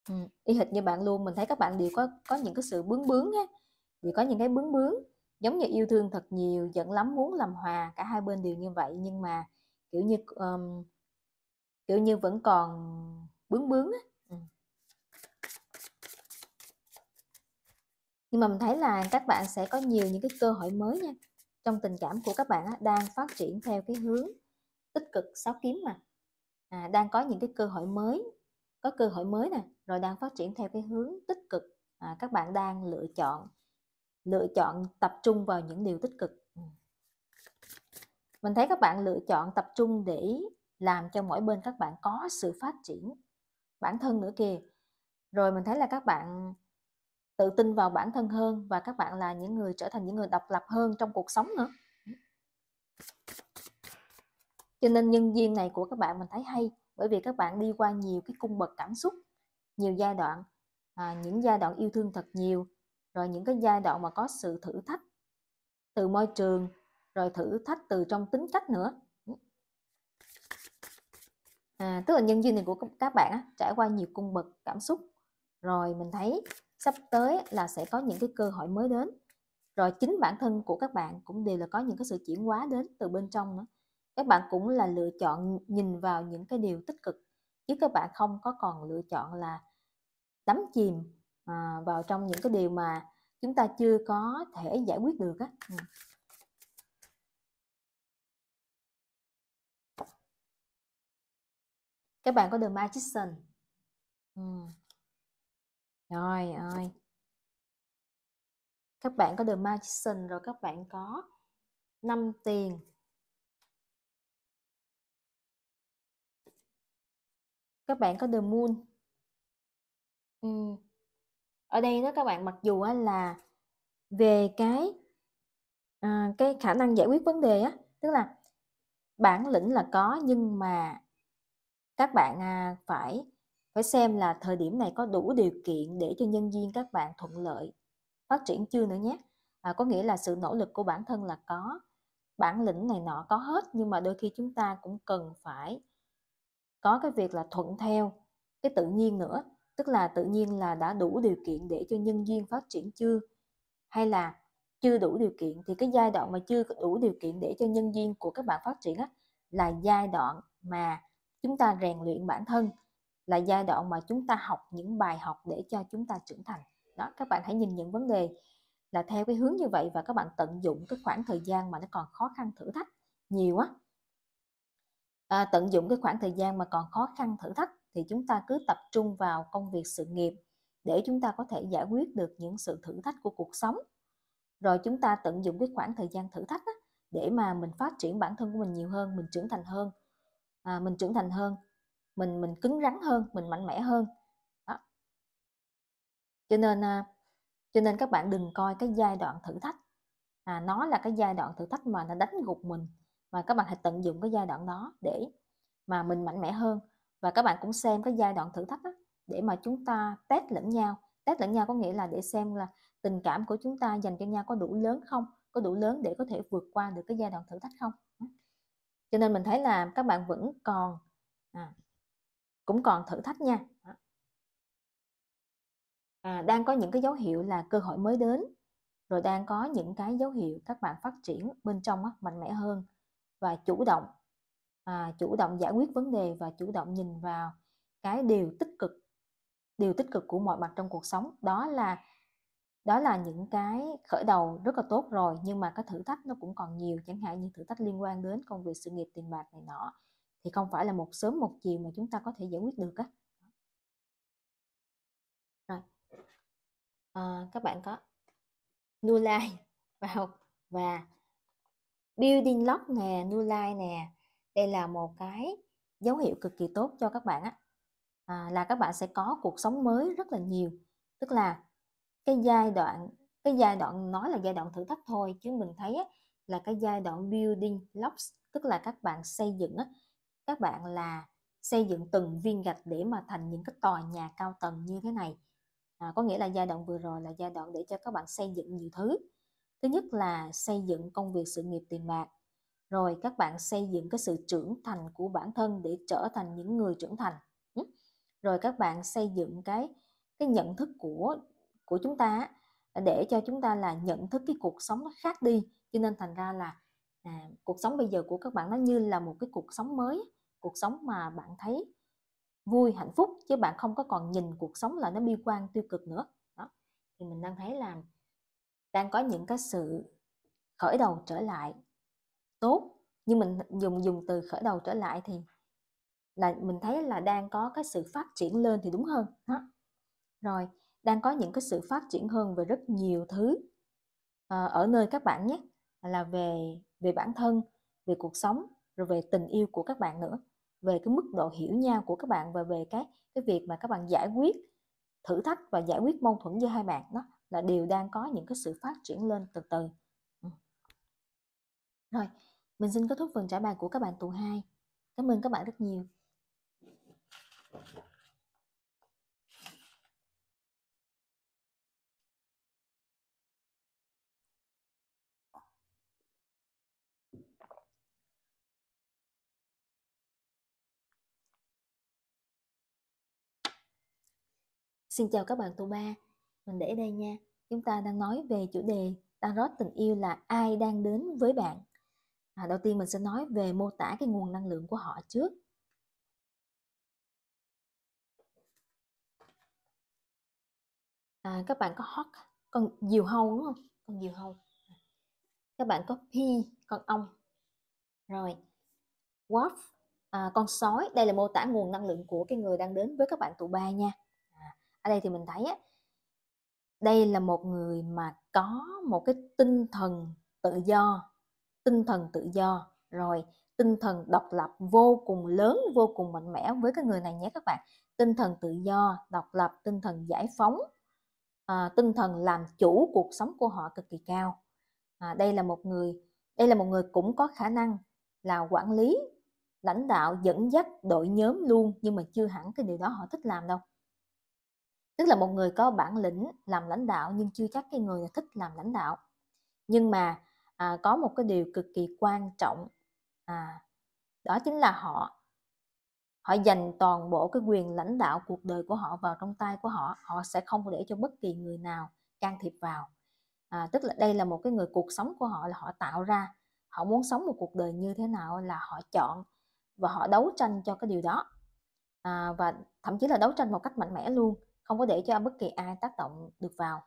ừ, y hệt như bạn luôn mình thấy các bạn đều có có những cái sự bướng bướng á đều có những cái bướng bướng giống như yêu thương thật nhiều giận lắm muốn làm hòa cả hai bên đều như vậy nhưng mà kiểu như um, kiểu như vẫn còn bướng bướng á nhưng mà mình thấy là các bạn sẽ có nhiều những cái cơ hội mới nha trong tình cảm của các bạn đang phát triển theo cái hướng tích cực sáu kiếm mà à, đang có những cái cơ hội mới có cơ hội mới nè rồi đang phát triển theo cái hướng tích cực à, các bạn đang lựa chọn lựa chọn tập trung vào những điều tích cực ừ. mình thấy các bạn lựa chọn tập trung để làm cho mỗi bên các bạn có sự phát triển bản thân nữa kìa rồi mình thấy là các bạn tự tin vào bản thân hơn và các bạn là những người trở thành những người độc lập hơn trong cuộc sống nữa cho nên nhân duyên này của các bạn mình thấy hay bởi vì các bạn đi qua nhiều cái cung bậc cảm xúc nhiều giai đoạn à, những giai đoạn yêu thương thật nhiều rồi những cái giai đoạn mà có sự thử thách từ môi trường rồi thử thách từ trong tính cách nữa à, tức là nhân duyên này của các bạn á, trải qua nhiều cung bậc cảm xúc rồi mình thấy sắp tới là sẽ có những cái cơ hội mới đến rồi chính bản thân của các bạn cũng đều là có những cái sự chuyển hóa đến từ bên trong nữa các bạn cũng là lựa chọn nhìn vào những cái điều tích cực chứ các bạn không có còn lựa chọn là đắm chìm à, vào trong những cái điều mà chúng ta chưa có thể giải quyết được á ừ. các bạn có The Magician ừ. Rồi ơi. Các bạn có được Magician rồi các bạn có 5 tiền. Các bạn có được Moon. Ừ. Ở đây đó các bạn mặc dù là về cái à, cái khả năng giải quyết vấn đề á, tức là bản lĩnh là có nhưng mà các bạn à, phải phải xem là thời điểm này có đủ điều kiện để cho nhân viên các bạn thuận lợi phát triển chưa nữa nhé. À, có nghĩa là sự nỗ lực của bản thân là có, bản lĩnh này nọ có hết nhưng mà đôi khi chúng ta cũng cần phải có cái việc là thuận theo cái tự nhiên nữa tức là tự nhiên là đã đủ điều kiện để cho nhân viên phát triển chưa hay là chưa đủ điều kiện thì cái giai đoạn mà chưa đủ điều kiện để cho nhân viên của các bạn phát triển á, là giai đoạn mà chúng ta rèn luyện bản thân là giai đoạn mà chúng ta học những bài học để cho chúng ta trưởng thành đó các bạn hãy nhìn những vấn đề là theo cái hướng như vậy và các bạn tận dụng cái khoảng thời gian mà nó còn khó khăn thử thách nhiều á à, tận dụng cái khoảng thời gian mà còn khó khăn thử thách thì chúng ta cứ tập trung vào công việc sự nghiệp để chúng ta có thể giải quyết được những sự thử thách của cuộc sống rồi chúng ta tận dụng cái khoảng thời gian thử thách á, để mà mình phát triển bản thân của mình nhiều hơn mình trưởng thành hơn à, mình trưởng thành hơn mình mình cứng rắn hơn mình mạnh mẽ hơn đó. cho nên à, cho nên các bạn đừng coi cái giai đoạn thử thách à, nó là cái giai đoạn thử thách mà nó đánh gục mình mà các bạn hãy tận dụng cái giai đoạn đó để mà mình mạnh mẽ hơn và các bạn cũng xem cái giai đoạn thử thách đó để mà chúng ta test lẫn nhau test lẫn nhau có nghĩa là để xem là tình cảm của chúng ta dành cho nhau có đủ lớn không có đủ lớn để có thể vượt qua được cái giai đoạn thử thách không cho nên mình thấy là các bạn vẫn còn à, cũng còn thử thách nha à, đang có những cái dấu hiệu là cơ hội mới đến rồi đang có những cái dấu hiệu các bạn phát triển bên trong á, mạnh mẽ hơn và chủ động à, chủ động giải quyết vấn đề và chủ động nhìn vào cái điều tích cực điều tích cực của mọi mặt trong cuộc sống đó là đó là những cái khởi đầu rất là tốt rồi nhưng mà cái thử thách nó cũng còn nhiều chẳng hạn như thử thách liên quan đến công việc sự nghiệp tiền bạc này nọ thì không phải là một sớm một chiều mà chúng ta có thể giải quyết được á rồi à, các bạn có Nulai vào và building lock nè Nulai nè đây là một cái dấu hiệu cực kỳ tốt cho các bạn á à, là các bạn sẽ có cuộc sống mới rất là nhiều tức là cái giai đoạn cái giai đoạn nói là giai đoạn thử thách thôi chứ mình thấy á, là cái giai đoạn building blocks tức là các bạn xây dựng á, các bạn là xây dựng từng viên gạch để mà thành những cái tòa nhà cao tầng như thế này à, có nghĩa là giai đoạn vừa rồi là giai đoạn để cho các bạn xây dựng nhiều thứ thứ nhất là xây dựng công việc sự nghiệp tiền bạc rồi các bạn xây dựng cái sự trưởng thành của bản thân để trở thành những người trưởng thành ừ. rồi các bạn xây dựng cái cái nhận thức của của chúng ta để cho chúng ta là nhận thức cái cuộc sống nó khác đi cho nên thành ra là à, cuộc sống bây giờ của các bạn nó như là một cái cuộc sống mới cuộc sống mà bạn thấy vui hạnh phúc chứ bạn không có còn nhìn cuộc sống là nó bi quan tiêu cực nữa đó thì mình đang thấy là đang có những cái sự khởi đầu trở lại tốt nhưng mình dùng dùng từ khởi đầu trở lại thì là mình thấy là đang có cái sự phát triển lên thì đúng hơn đó. rồi đang có những cái sự phát triển hơn về rất nhiều thứ ờ, ở nơi các bạn nhé là về về bản thân về cuộc sống rồi về tình yêu của các bạn nữa về cái mức độ hiểu nhau của các bạn và về cái cái việc mà các bạn giải quyết thử thách và giải quyết mâu thuẫn giữa hai bạn đó là đều đang có những cái sự phát triển lên từ từ ừ. rồi mình xin kết thúc phần trả bài của các bạn tuần 2 cảm ơn các bạn rất nhiều Xin chào các bạn tụ ba, mình để đây nha. Chúng ta đang nói về chủ đề Tarot rót tình yêu là ai đang đến với bạn. À, đầu tiên mình sẽ nói về mô tả cái nguồn năng lượng của họ trước. À, các bạn có hot con diều hâu đúng không? Con diều hâu. Các bạn có pi con ong. Rồi. Wolf à, con sói. Đây là mô tả nguồn năng lượng của cái người đang đến với các bạn tụ ba nha ở đây thì mình thấy á, đây là một người mà có một cái tinh thần tự do tinh thần tự do rồi tinh thần độc lập vô cùng lớn vô cùng mạnh mẽ với cái người này nhé các bạn tinh thần tự do độc lập tinh thần giải phóng à, tinh thần làm chủ cuộc sống của họ cực kỳ cao à, đây là một người đây là một người cũng có khả năng là quản lý lãnh đạo dẫn dắt đội nhóm luôn nhưng mà chưa hẳn cái điều đó họ thích làm đâu tức là một người có bản lĩnh làm lãnh đạo nhưng chưa chắc cái người là thích làm lãnh đạo nhưng mà à, có một cái điều cực kỳ quan trọng à, đó chính là họ họ dành toàn bộ cái quyền lãnh đạo cuộc đời của họ vào trong tay của họ họ sẽ không để cho bất kỳ người nào can thiệp vào à, tức là đây là một cái người cuộc sống của họ là họ tạo ra họ muốn sống một cuộc đời như thế nào là họ chọn và họ đấu tranh cho cái điều đó à, và thậm chí là đấu tranh một cách mạnh mẽ luôn không có để cho bất kỳ ai tác động được vào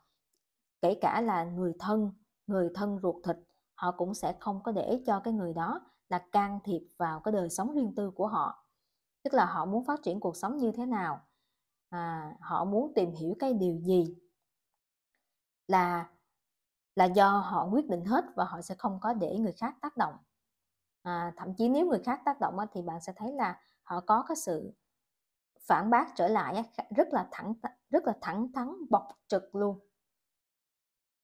kể cả là người thân người thân ruột thịt họ cũng sẽ không có để cho cái người đó là can thiệp vào cái đời sống riêng tư của họ tức là họ muốn phát triển cuộc sống như thế nào à, họ muốn tìm hiểu cái điều gì là là do họ quyết định hết và họ sẽ không có để người khác tác động à, thậm chí nếu người khác tác động thì bạn sẽ thấy là họ có cái sự phản bác trở lại rất là thẳng rất là thẳng thắn bộc trực luôn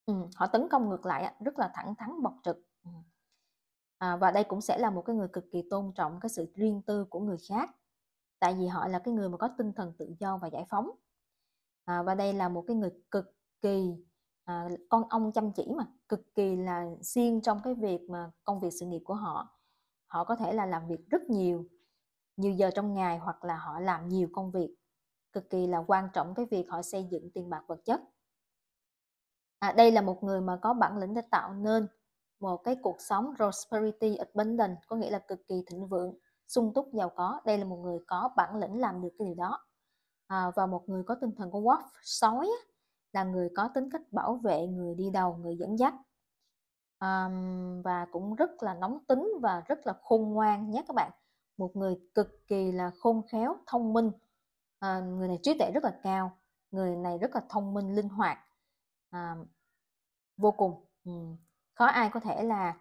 ừ, họ tấn công ngược lại rất là thẳng thắn bộc trực ừ. à, và đây cũng sẽ là một cái người cực kỳ tôn trọng cái sự riêng tư của người khác tại vì họ là cái người mà có tinh thần tự do và giải phóng à, và đây là một cái người cực kỳ à, con ông chăm chỉ mà cực kỳ là siêng trong cái việc mà công việc sự nghiệp của họ họ có thể là làm việc rất nhiều nhiều giờ trong ngày hoặc là họ làm nhiều công việc cực kỳ là quan trọng cái việc họ xây dựng tiền bạc vật chất à, đây là một người mà có bản lĩnh để tạo nên một cái cuộc sống prosperity abundant có nghĩa là cực kỳ thịnh vượng sung túc giàu có đây là một người có bản lĩnh làm được cái điều đó à, và một người có tinh thần của wolf sói là người có tính cách bảo vệ người đi đầu người dẫn dắt um, và cũng rất là nóng tính và rất là khôn ngoan nhé các bạn một người cực kỳ là khôn khéo thông minh à, người này trí tuệ rất là cao người này rất là thông minh linh hoạt à, vô cùng ừ. khó ai có thể là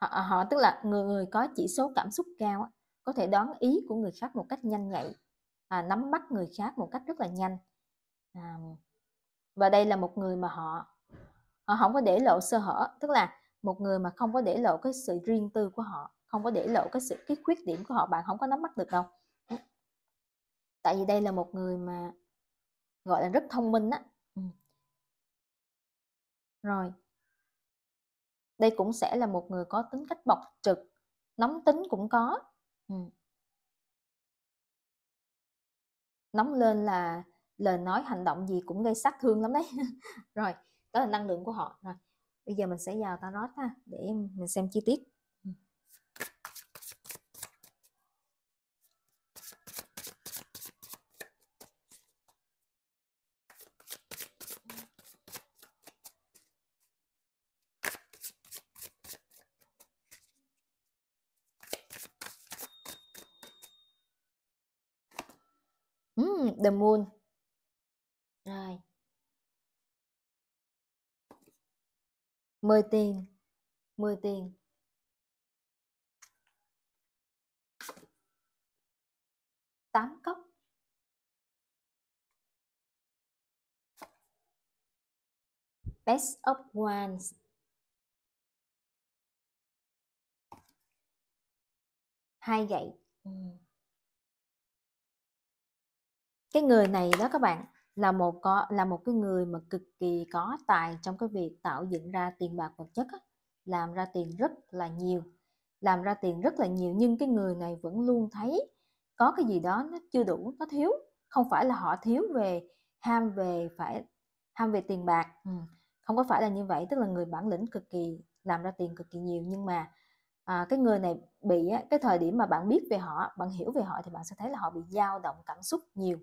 họ, à, họ tức là người người có chỉ số cảm xúc cao có thể đoán ý của người khác một cách nhanh nhạy à, nắm bắt người khác một cách rất là nhanh à, và đây là một người mà họ họ không có để lộ sơ hở tức là một người mà không có để lộ cái sự riêng tư của họ không có để lộ cái sự cái khuyết điểm của họ bạn không có nắm bắt được đâu ừ. tại vì đây là một người mà gọi là rất thông minh á ừ. rồi đây cũng sẽ là một người có tính cách bộc trực nóng tính cũng có ừ. nóng lên là lời nói hành động gì cũng gây sát thương lắm đấy rồi đó là năng lượng của họ rồi bây giờ mình sẽ vào tarot ha để mình xem chi tiết The Moon Rồi Mười tiền Mười tiền Tám cốc Best of Ones Hai gậy ừ cái người này đó các bạn là một có là một cái người mà cực kỳ có tài trong cái việc tạo dựng ra tiền bạc vật chất làm ra tiền rất là nhiều làm ra tiền rất là nhiều nhưng cái người này vẫn luôn thấy có cái gì đó nó chưa đủ nó thiếu không phải là họ thiếu về ham về phải ham về tiền bạc ừ, không có phải là như vậy tức là người bản lĩnh cực kỳ làm ra tiền cực kỳ nhiều nhưng mà à, cái người này bị cái thời điểm mà bạn biết về họ bạn hiểu về họ thì bạn sẽ thấy là họ bị dao động cảm xúc nhiều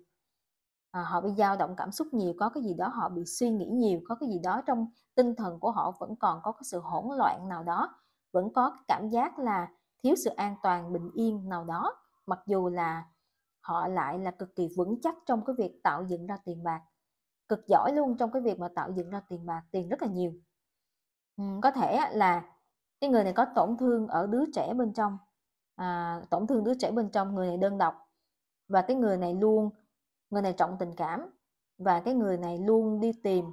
à, họ bị dao động cảm xúc nhiều có cái gì đó họ bị suy nghĩ nhiều có cái gì đó trong tinh thần của họ vẫn còn có cái sự hỗn loạn nào đó vẫn có cái cảm giác là thiếu sự an toàn bình yên nào đó mặc dù là họ lại là cực kỳ vững chắc trong cái việc tạo dựng ra tiền bạc cực giỏi luôn trong cái việc mà tạo dựng ra tiền bạc tiền rất là nhiều ừ, có thể là cái người này có tổn thương ở đứa trẻ bên trong à, tổn thương đứa trẻ bên trong người này đơn độc và cái người này luôn người này trọng tình cảm và cái người này luôn đi tìm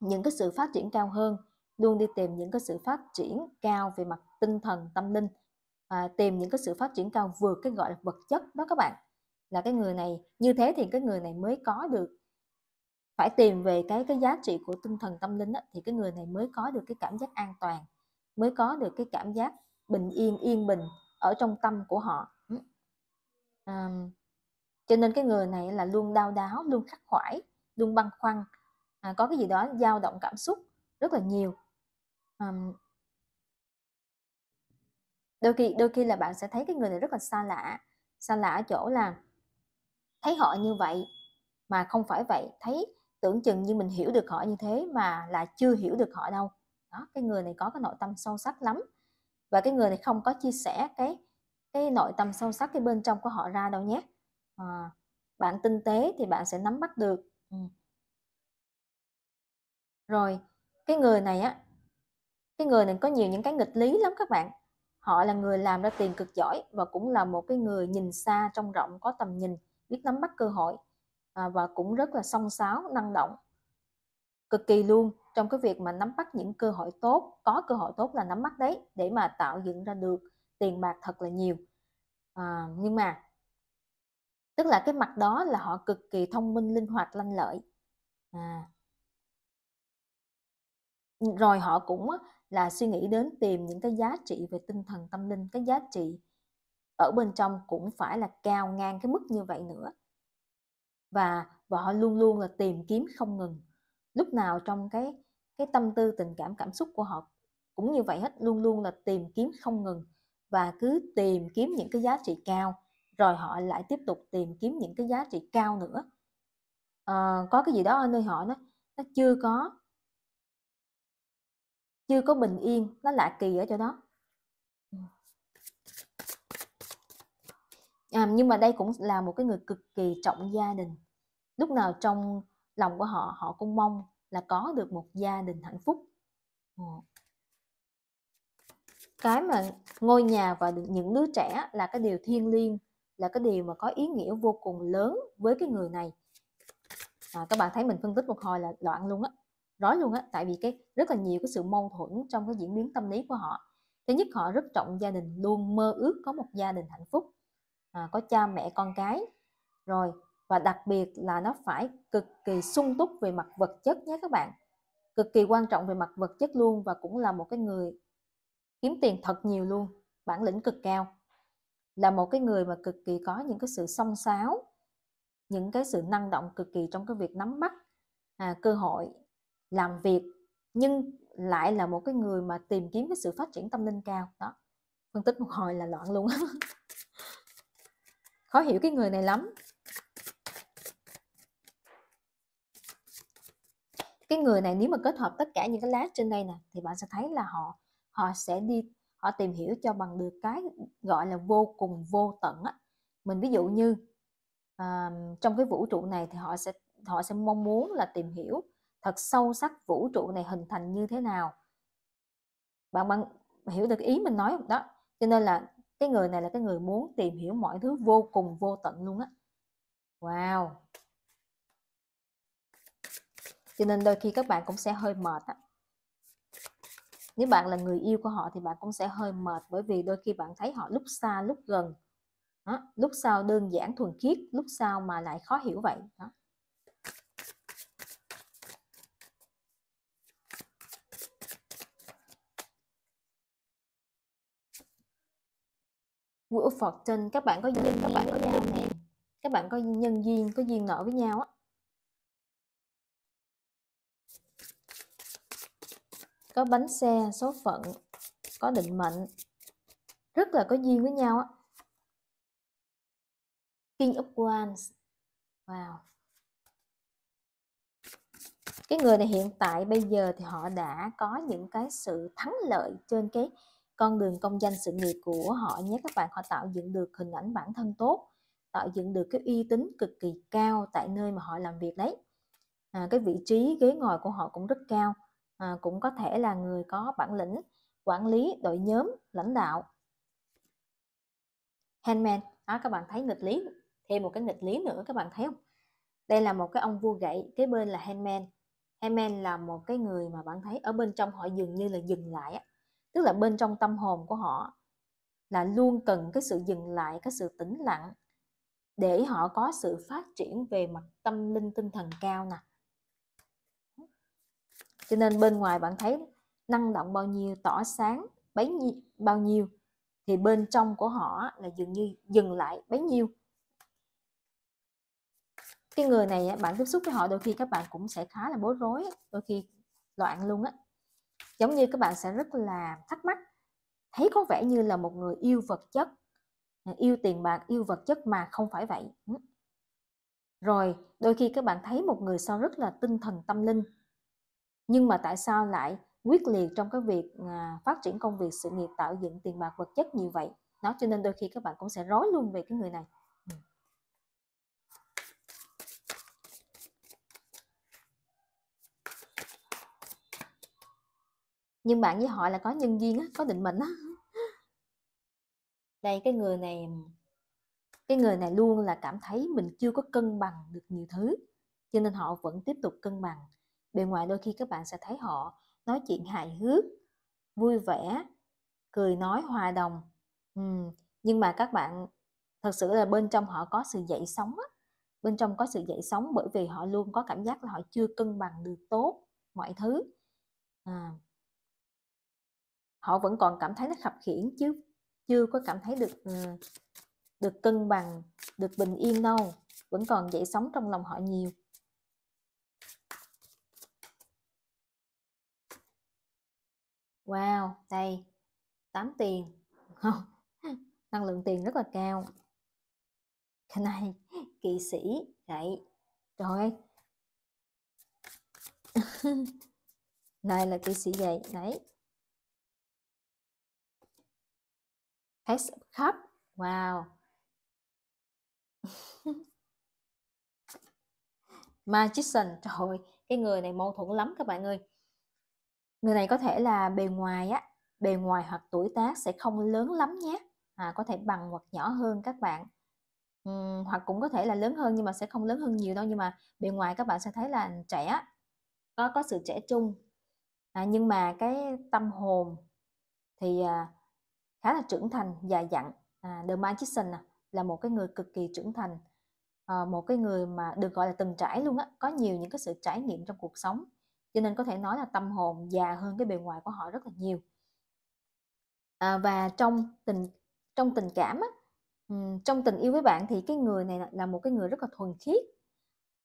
những cái sự phát triển cao hơn luôn đi tìm những cái sự phát triển cao về mặt tinh thần tâm linh à, tìm những cái sự phát triển cao vượt cái gọi là vật chất đó các bạn là cái người này như thế thì cái người này mới có được phải tìm về cái cái giá trị của tinh thần tâm linh đó, thì cái người này mới có được cái cảm giác an toàn mới có được cái cảm giác bình yên yên bình ở trong tâm của họ à, cho nên cái người này là luôn đau đáo luôn khắc khoải luôn băn khoăn à, có cái gì đó dao động cảm xúc rất là nhiều à, đôi khi đôi khi là bạn sẽ thấy cái người này rất là xa lạ xa lạ ở chỗ là thấy họ như vậy mà không phải vậy thấy tưởng chừng như mình hiểu được họ như thế mà là chưa hiểu được họ đâu đó cái người này có cái nội tâm sâu sắc lắm và cái người này không có chia sẻ cái cái nội tâm sâu sắc cái bên trong của họ ra đâu nhé à, bạn tinh tế thì bạn sẽ nắm bắt được ừ. rồi cái người này á cái người này có nhiều những cái nghịch lý lắm các bạn họ là người làm ra tiền cực giỏi và cũng là một cái người nhìn xa trong rộng có tầm nhìn biết nắm bắt cơ hội à, và cũng rất là song sáo năng động cực kỳ luôn trong cái việc mà nắm bắt những cơ hội tốt có cơ hội tốt là nắm bắt đấy để mà tạo dựng ra được tiền bạc thật là nhiều à, nhưng mà tức là cái mặt đó là họ cực kỳ thông minh linh hoạt lanh lợi à. rồi họ cũng là suy nghĩ đến tìm những cái giá trị về tinh thần tâm linh cái giá trị ở bên trong cũng phải là cao ngang cái mức như vậy nữa và và họ luôn luôn là tìm kiếm không ngừng lúc nào trong cái cái tâm tư tình cảm cảm xúc của họ cũng như vậy hết luôn luôn là tìm kiếm không ngừng và cứ tìm kiếm những cái giá trị cao rồi họ lại tiếp tục tìm kiếm những cái giá trị cao nữa à, có cái gì đó ở nơi họ nó nó chưa có chưa có bình yên nó lạ kỳ ở chỗ đó ừ. à, nhưng mà đây cũng là một cái người cực kỳ trọng gia đình lúc nào trong lòng của họ họ cũng mong là có được một gia đình hạnh phúc ừ. cái mà ngôi nhà và những đứa trẻ là cái điều thiêng liêng là cái điều mà có ý nghĩa vô cùng lớn với cái người này à, các bạn thấy mình phân tích một hồi là loạn luôn á rối luôn á tại vì cái rất là nhiều cái sự mâu thuẫn trong cái diễn biến tâm lý của họ thứ nhất họ rất trọng gia đình luôn mơ ước có một gia đình hạnh phúc à, có cha mẹ con cái rồi và đặc biệt là nó phải cực kỳ sung túc về mặt vật chất nhé các bạn cực kỳ quan trọng về mặt vật chất luôn và cũng là một cái người kiếm tiền thật nhiều luôn bản lĩnh cực cao là một cái người mà cực kỳ có những cái sự song sáo những cái sự năng động cực kỳ trong cái việc nắm bắt à, cơ hội làm việc nhưng lại là một cái người mà tìm kiếm cái sự phát triển tâm linh cao đó phân tích một hồi là loạn luôn khó hiểu cái người này lắm cái người này nếu mà kết hợp tất cả những cái lá trên đây nè thì bạn sẽ thấy là họ họ sẽ đi họ tìm hiểu cho bằng được cái gọi là vô cùng vô tận á mình ví dụ như à, trong cái vũ trụ này thì họ sẽ họ sẽ mong muốn là tìm hiểu thật sâu sắc vũ trụ này hình thành như thế nào bạn bạn hiểu được ý mình nói không đó cho nên là cái người này là cái người muốn tìm hiểu mọi thứ vô cùng vô tận luôn á wow cho nên đôi khi các bạn cũng sẽ hơi mệt á nếu bạn là người yêu của họ thì bạn cũng sẽ hơi mệt bởi vì đôi khi bạn thấy họ lúc xa lúc gần đó. lúc sau đơn giản thuần khiết lúc sau mà lại khó hiểu vậy đó. Wheel of Fortune các bạn có duyên các bạn có giao nè các bạn có nhân duyên có duyên nợ với nhau á có bánh xe số phận có định mệnh rất là có duyên với nhau á King of Wands wow cái người này hiện tại bây giờ thì họ đã có những cái sự thắng lợi trên cái con đường công danh sự nghiệp của họ nhé các bạn họ tạo dựng được hình ảnh bản thân tốt tạo dựng được cái uy tín cực kỳ cao tại nơi mà họ làm việc đấy à, cái vị trí ghế ngồi của họ cũng rất cao à, cũng có thể là người có bản lĩnh quản lý đội nhóm lãnh đạo handman đó à, các bạn thấy nghịch lý thêm một cái nghịch lý nữa các bạn thấy không đây là một cái ông vua gậy kế bên là handman handman là một cái người mà bạn thấy ở bên trong họ dường như là dừng lại tức là bên trong tâm hồn của họ là luôn cần cái sự dừng lại cái sự tĩnh lặng để họ có sự phát triển về mặt tâm linh tinh thần cao nè cho nên bên ngoài bạn thấy năng động bao nhiêu tỏ sáng bấy nhiêu, bao nhiêu thì bên trong của họ là dường như dừng lại bấy nhiêu cái người này bạn tiếp xúc với họ đôi khi các bạn cũng sẽ khá là bối rối đôi khi loạn luôn á giống như các bạn sẽ rất là thắc mắc thấy có vẻ như là một người yêu vật chất yêu tiền bạc yêu vật chất mà không phải vậy rồi đôi khi các bạn thấy một người sao rất là tinh thần tâm linh nhưng mà tại sao lại quyết liệt trong cái việc à, phát triển công việc sự nghiệp tạo dựng tiền bạc vật chất như vậy nó cho nên đôi khi các bạn cũng sẽ rối luôn về cái người này ừ. nhưng bạn với họ là có nhân duyên á có định mệnh á đây cái người này cái người này luôn là cảm thấy mình chưa có cân bằng được nhiều thứ cho nên họ vẫn tiếp tục cân bằng bề ngoài đôi khi các bạn sẽ thấy họ nói chuyện hài hước vui vẻ cười nói hòa đồng ừ. nhưng mà các bạn thật sự là bên trong họ có sự dậy sóng á. bên trong có sự dậy sóng bởi vì họ luôn có cảm giác là họ chưa cân bằng được tốt mọi thứ à. họ vẫn còn cảm thấy nó khập khiển chứ chưa có cảm thấy được ờ, được cân bằng được bình yên đâu vẫn còn dậy sóng trong lòng họ nhiều Wow, đây 8 tiền Năng lượng tiền rất là cao Cái này kỵ sĩ gậy Trời ơi Này là kỵ sĩ gậy Đấy Ace Cup Wow Magician Trời ơi, cái người này mâu thuẫn lắm các bạn ơi người này có thể là bề ngoài á bề ngoài hoặc tuổi tác sẽ không lớn lắm nhé à, có thể bằng hoặc nhỏ hơn các bạn uhm, hoặc cũng có thể là lớn hơn nhưng mà sẽ không lớn hơn nhiều đâu nhưng mà bề ngoài các bạn sẽ thấy là trẻ có có sự trẻ trung à, nhưng mà cái tâm hồn thì à, khá là trưởng thành già dặn à, The Magician à, là một cái người cực kỳ trưởng thành à, một cái người mà được gọi là từng trải luôn á có nhiều những cái sự trải nghiệm trong cuộc sống cho nên có thể nói là tâm hồn già hơn cái bề ngoài của họ rất là nhiều à, và trong tình trong tình cảm á, trong tình yêu với bạn thì cái người này là một cái người rất là thuần khiết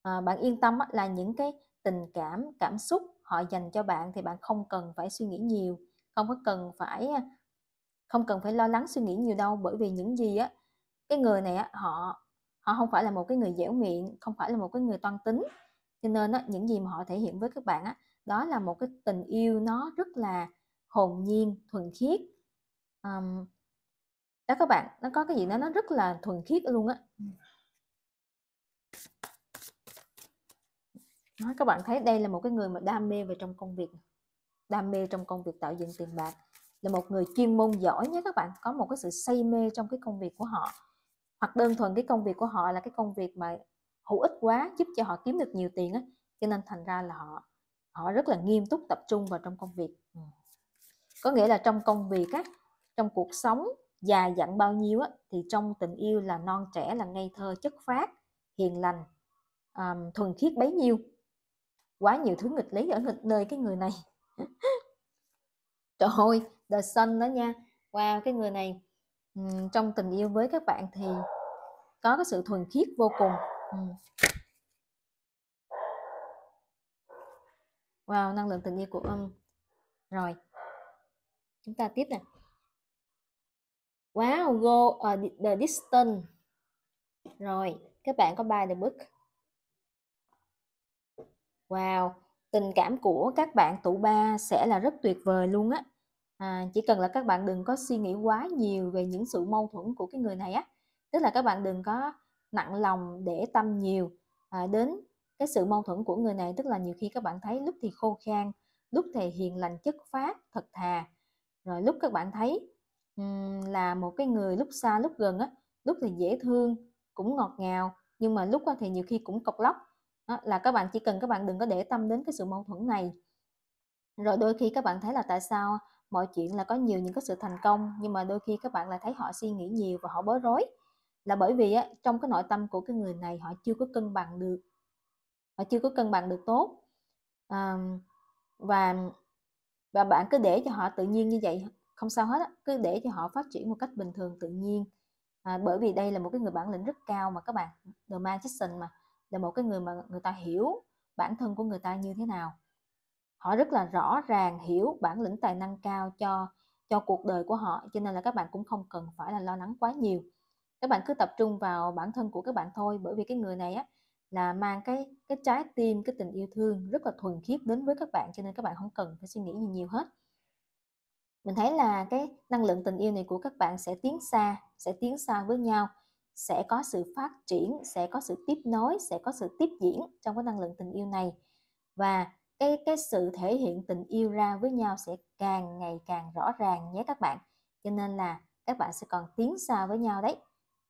à, bạn yên tâm á, là những cái tình cảm cảm xúc họ dành cho bạn thì bạn không cần phải suy nghĩ nhiều không có cần phải à, không cần phải lo lắng suy nghĩ nhiều đâu bởi vì những gì á cái người này á, họ họ không phải là một cái người dẻo miệng không phải là một cái người toan tính cho nên á, những gì mà họ thể hiện với các bạn á, đó là một cái tình yêu nó rất là hồn nhiên thuần khiết um, đó các bạn nó có cái gì đó nó rất là thuần khiết luôn á đó, các bạn thấy đây là một cái người mà đam mê về trong công việc đam mê trong công việc tạo dựng tiền bạc là một người chuyên môn giỏi nhé các bạn có một cái sự say mê trong cái công việc của họ hoặc đơn thuần cái công việc của họ là cái công việc mà hữu ích quá giúp cho họ kiếm được nhiều tiền á cho nên thành ra là họ họ rất là nghiêm túc tập trung vào trong công việc ừ. có nghĩa là trong công việc á trong cuộc sống dài dặn bao nhiêu á thì trong tình yêu là non trẻ là ngây thơ chất phát hiền lành um, thuần khiết bấy nhiêu quá nhiều thứ nghịch lý ở nghịch nơi cái người này trời ơi the sun đó nha wow cái người này um, trong tình yêu với các bạn thì có cái sự thuần khiết vô cùng Ờ. wow năng lượng tình yêu của âm rồi chúng ta tiếp nè wow go uh, the distance rồi các bạn có buy the book wow tình cảm của các bạn tụ ba sẽ là rất tuyệt vời luôn á à, chỉ cần là các bạn đừng có suy nghĩ quá nhiều về những sự mâu thuẫn của cái người này á tức là các bạn đừng có nặng lòng để tâm nhiều à, đến cái sự mâu thuẫn của người này tức là nhiều khi các bạn thấy lúc thì khô khan lúc thì hiền lành chất phát thật thà rồi lúc các bạn thấy um, là một cái người lúc xa lúc gần á lúc thì dễ thương cũng ngọt ngào nhưng mà lúc thì nhiều khi cũng cọc lóc đó, là các bạn chỉ cần các bạn đừng có để tâm đến cái sự mâu thuẫn này rồi đôi khi các bạn thấy là tại sao mọi chuyện là có nhiều những cái sự thành công nhưng mà đôi khi các bạn lại thấy họ suy nghĩ nhiều và họ bối rối là bởi vì á, trong cái nội tâm của cái người này họ chưa có cân bằng được họ chưa có cân bằng được tốt à, và và bạn cứ để cho họ tự nhiên như vậy không sao hết á. cứ để cho họ phát triển một cách bình thường tự nhiên à, bởi vì đây là một cái người bản lĩnh rất cao mà các bạn The Man mà là một cái người mà người ta hiểu bản thân của người ta như thế nào họ rất là rõ ràng hiểu bản lĩnh tài năng cao cho cho cuộc đời của họ cho nên là các bạn cũng không cần phải là lo lắng quá nhiều các bạn cứ tập trung vào bản thân của các bạn thôi bởi vì cái người này á là mang cái cái trái tim cái tình yêu thương rất là thuần khiết đến với các bạn cho nên các bạn không cần phải suy nghĩ gì nhiều hết mình thấy là cái năng lượng tình yêu này của các bạn sẽ tiến xa sẽ tiến xa với nhau sẽ có sự phát triển sẽ có sự tiếp nối sẽ có sự tiếp diễn trong cái năng lượng tình yêu này và cái cái sự thể hiện tình yêu ra với nhau sẽ càng ngày càng rõ ràng nhé các bạn cho nên là các bạn sẽ còn tiến xa với nhau đấy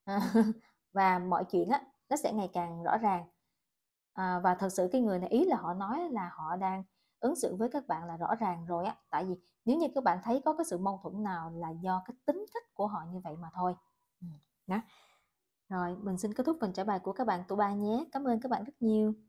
và mọi chuyện á nó sẽ ngày càng rõ ràng à, và thật sự cái người này ý là họ nói là họ đang ứng xử với các bạn là rõ ràng rồi á tại vì nếu như các bạn thấy có cái sự mâu thuẫn nào là do cái tính cách của họ như vậy mà thôi ừ, đó rồi mình xin kết thúc phần trả bài của các bạn tụi ba nhé cảm ơn các bạn rất nhiều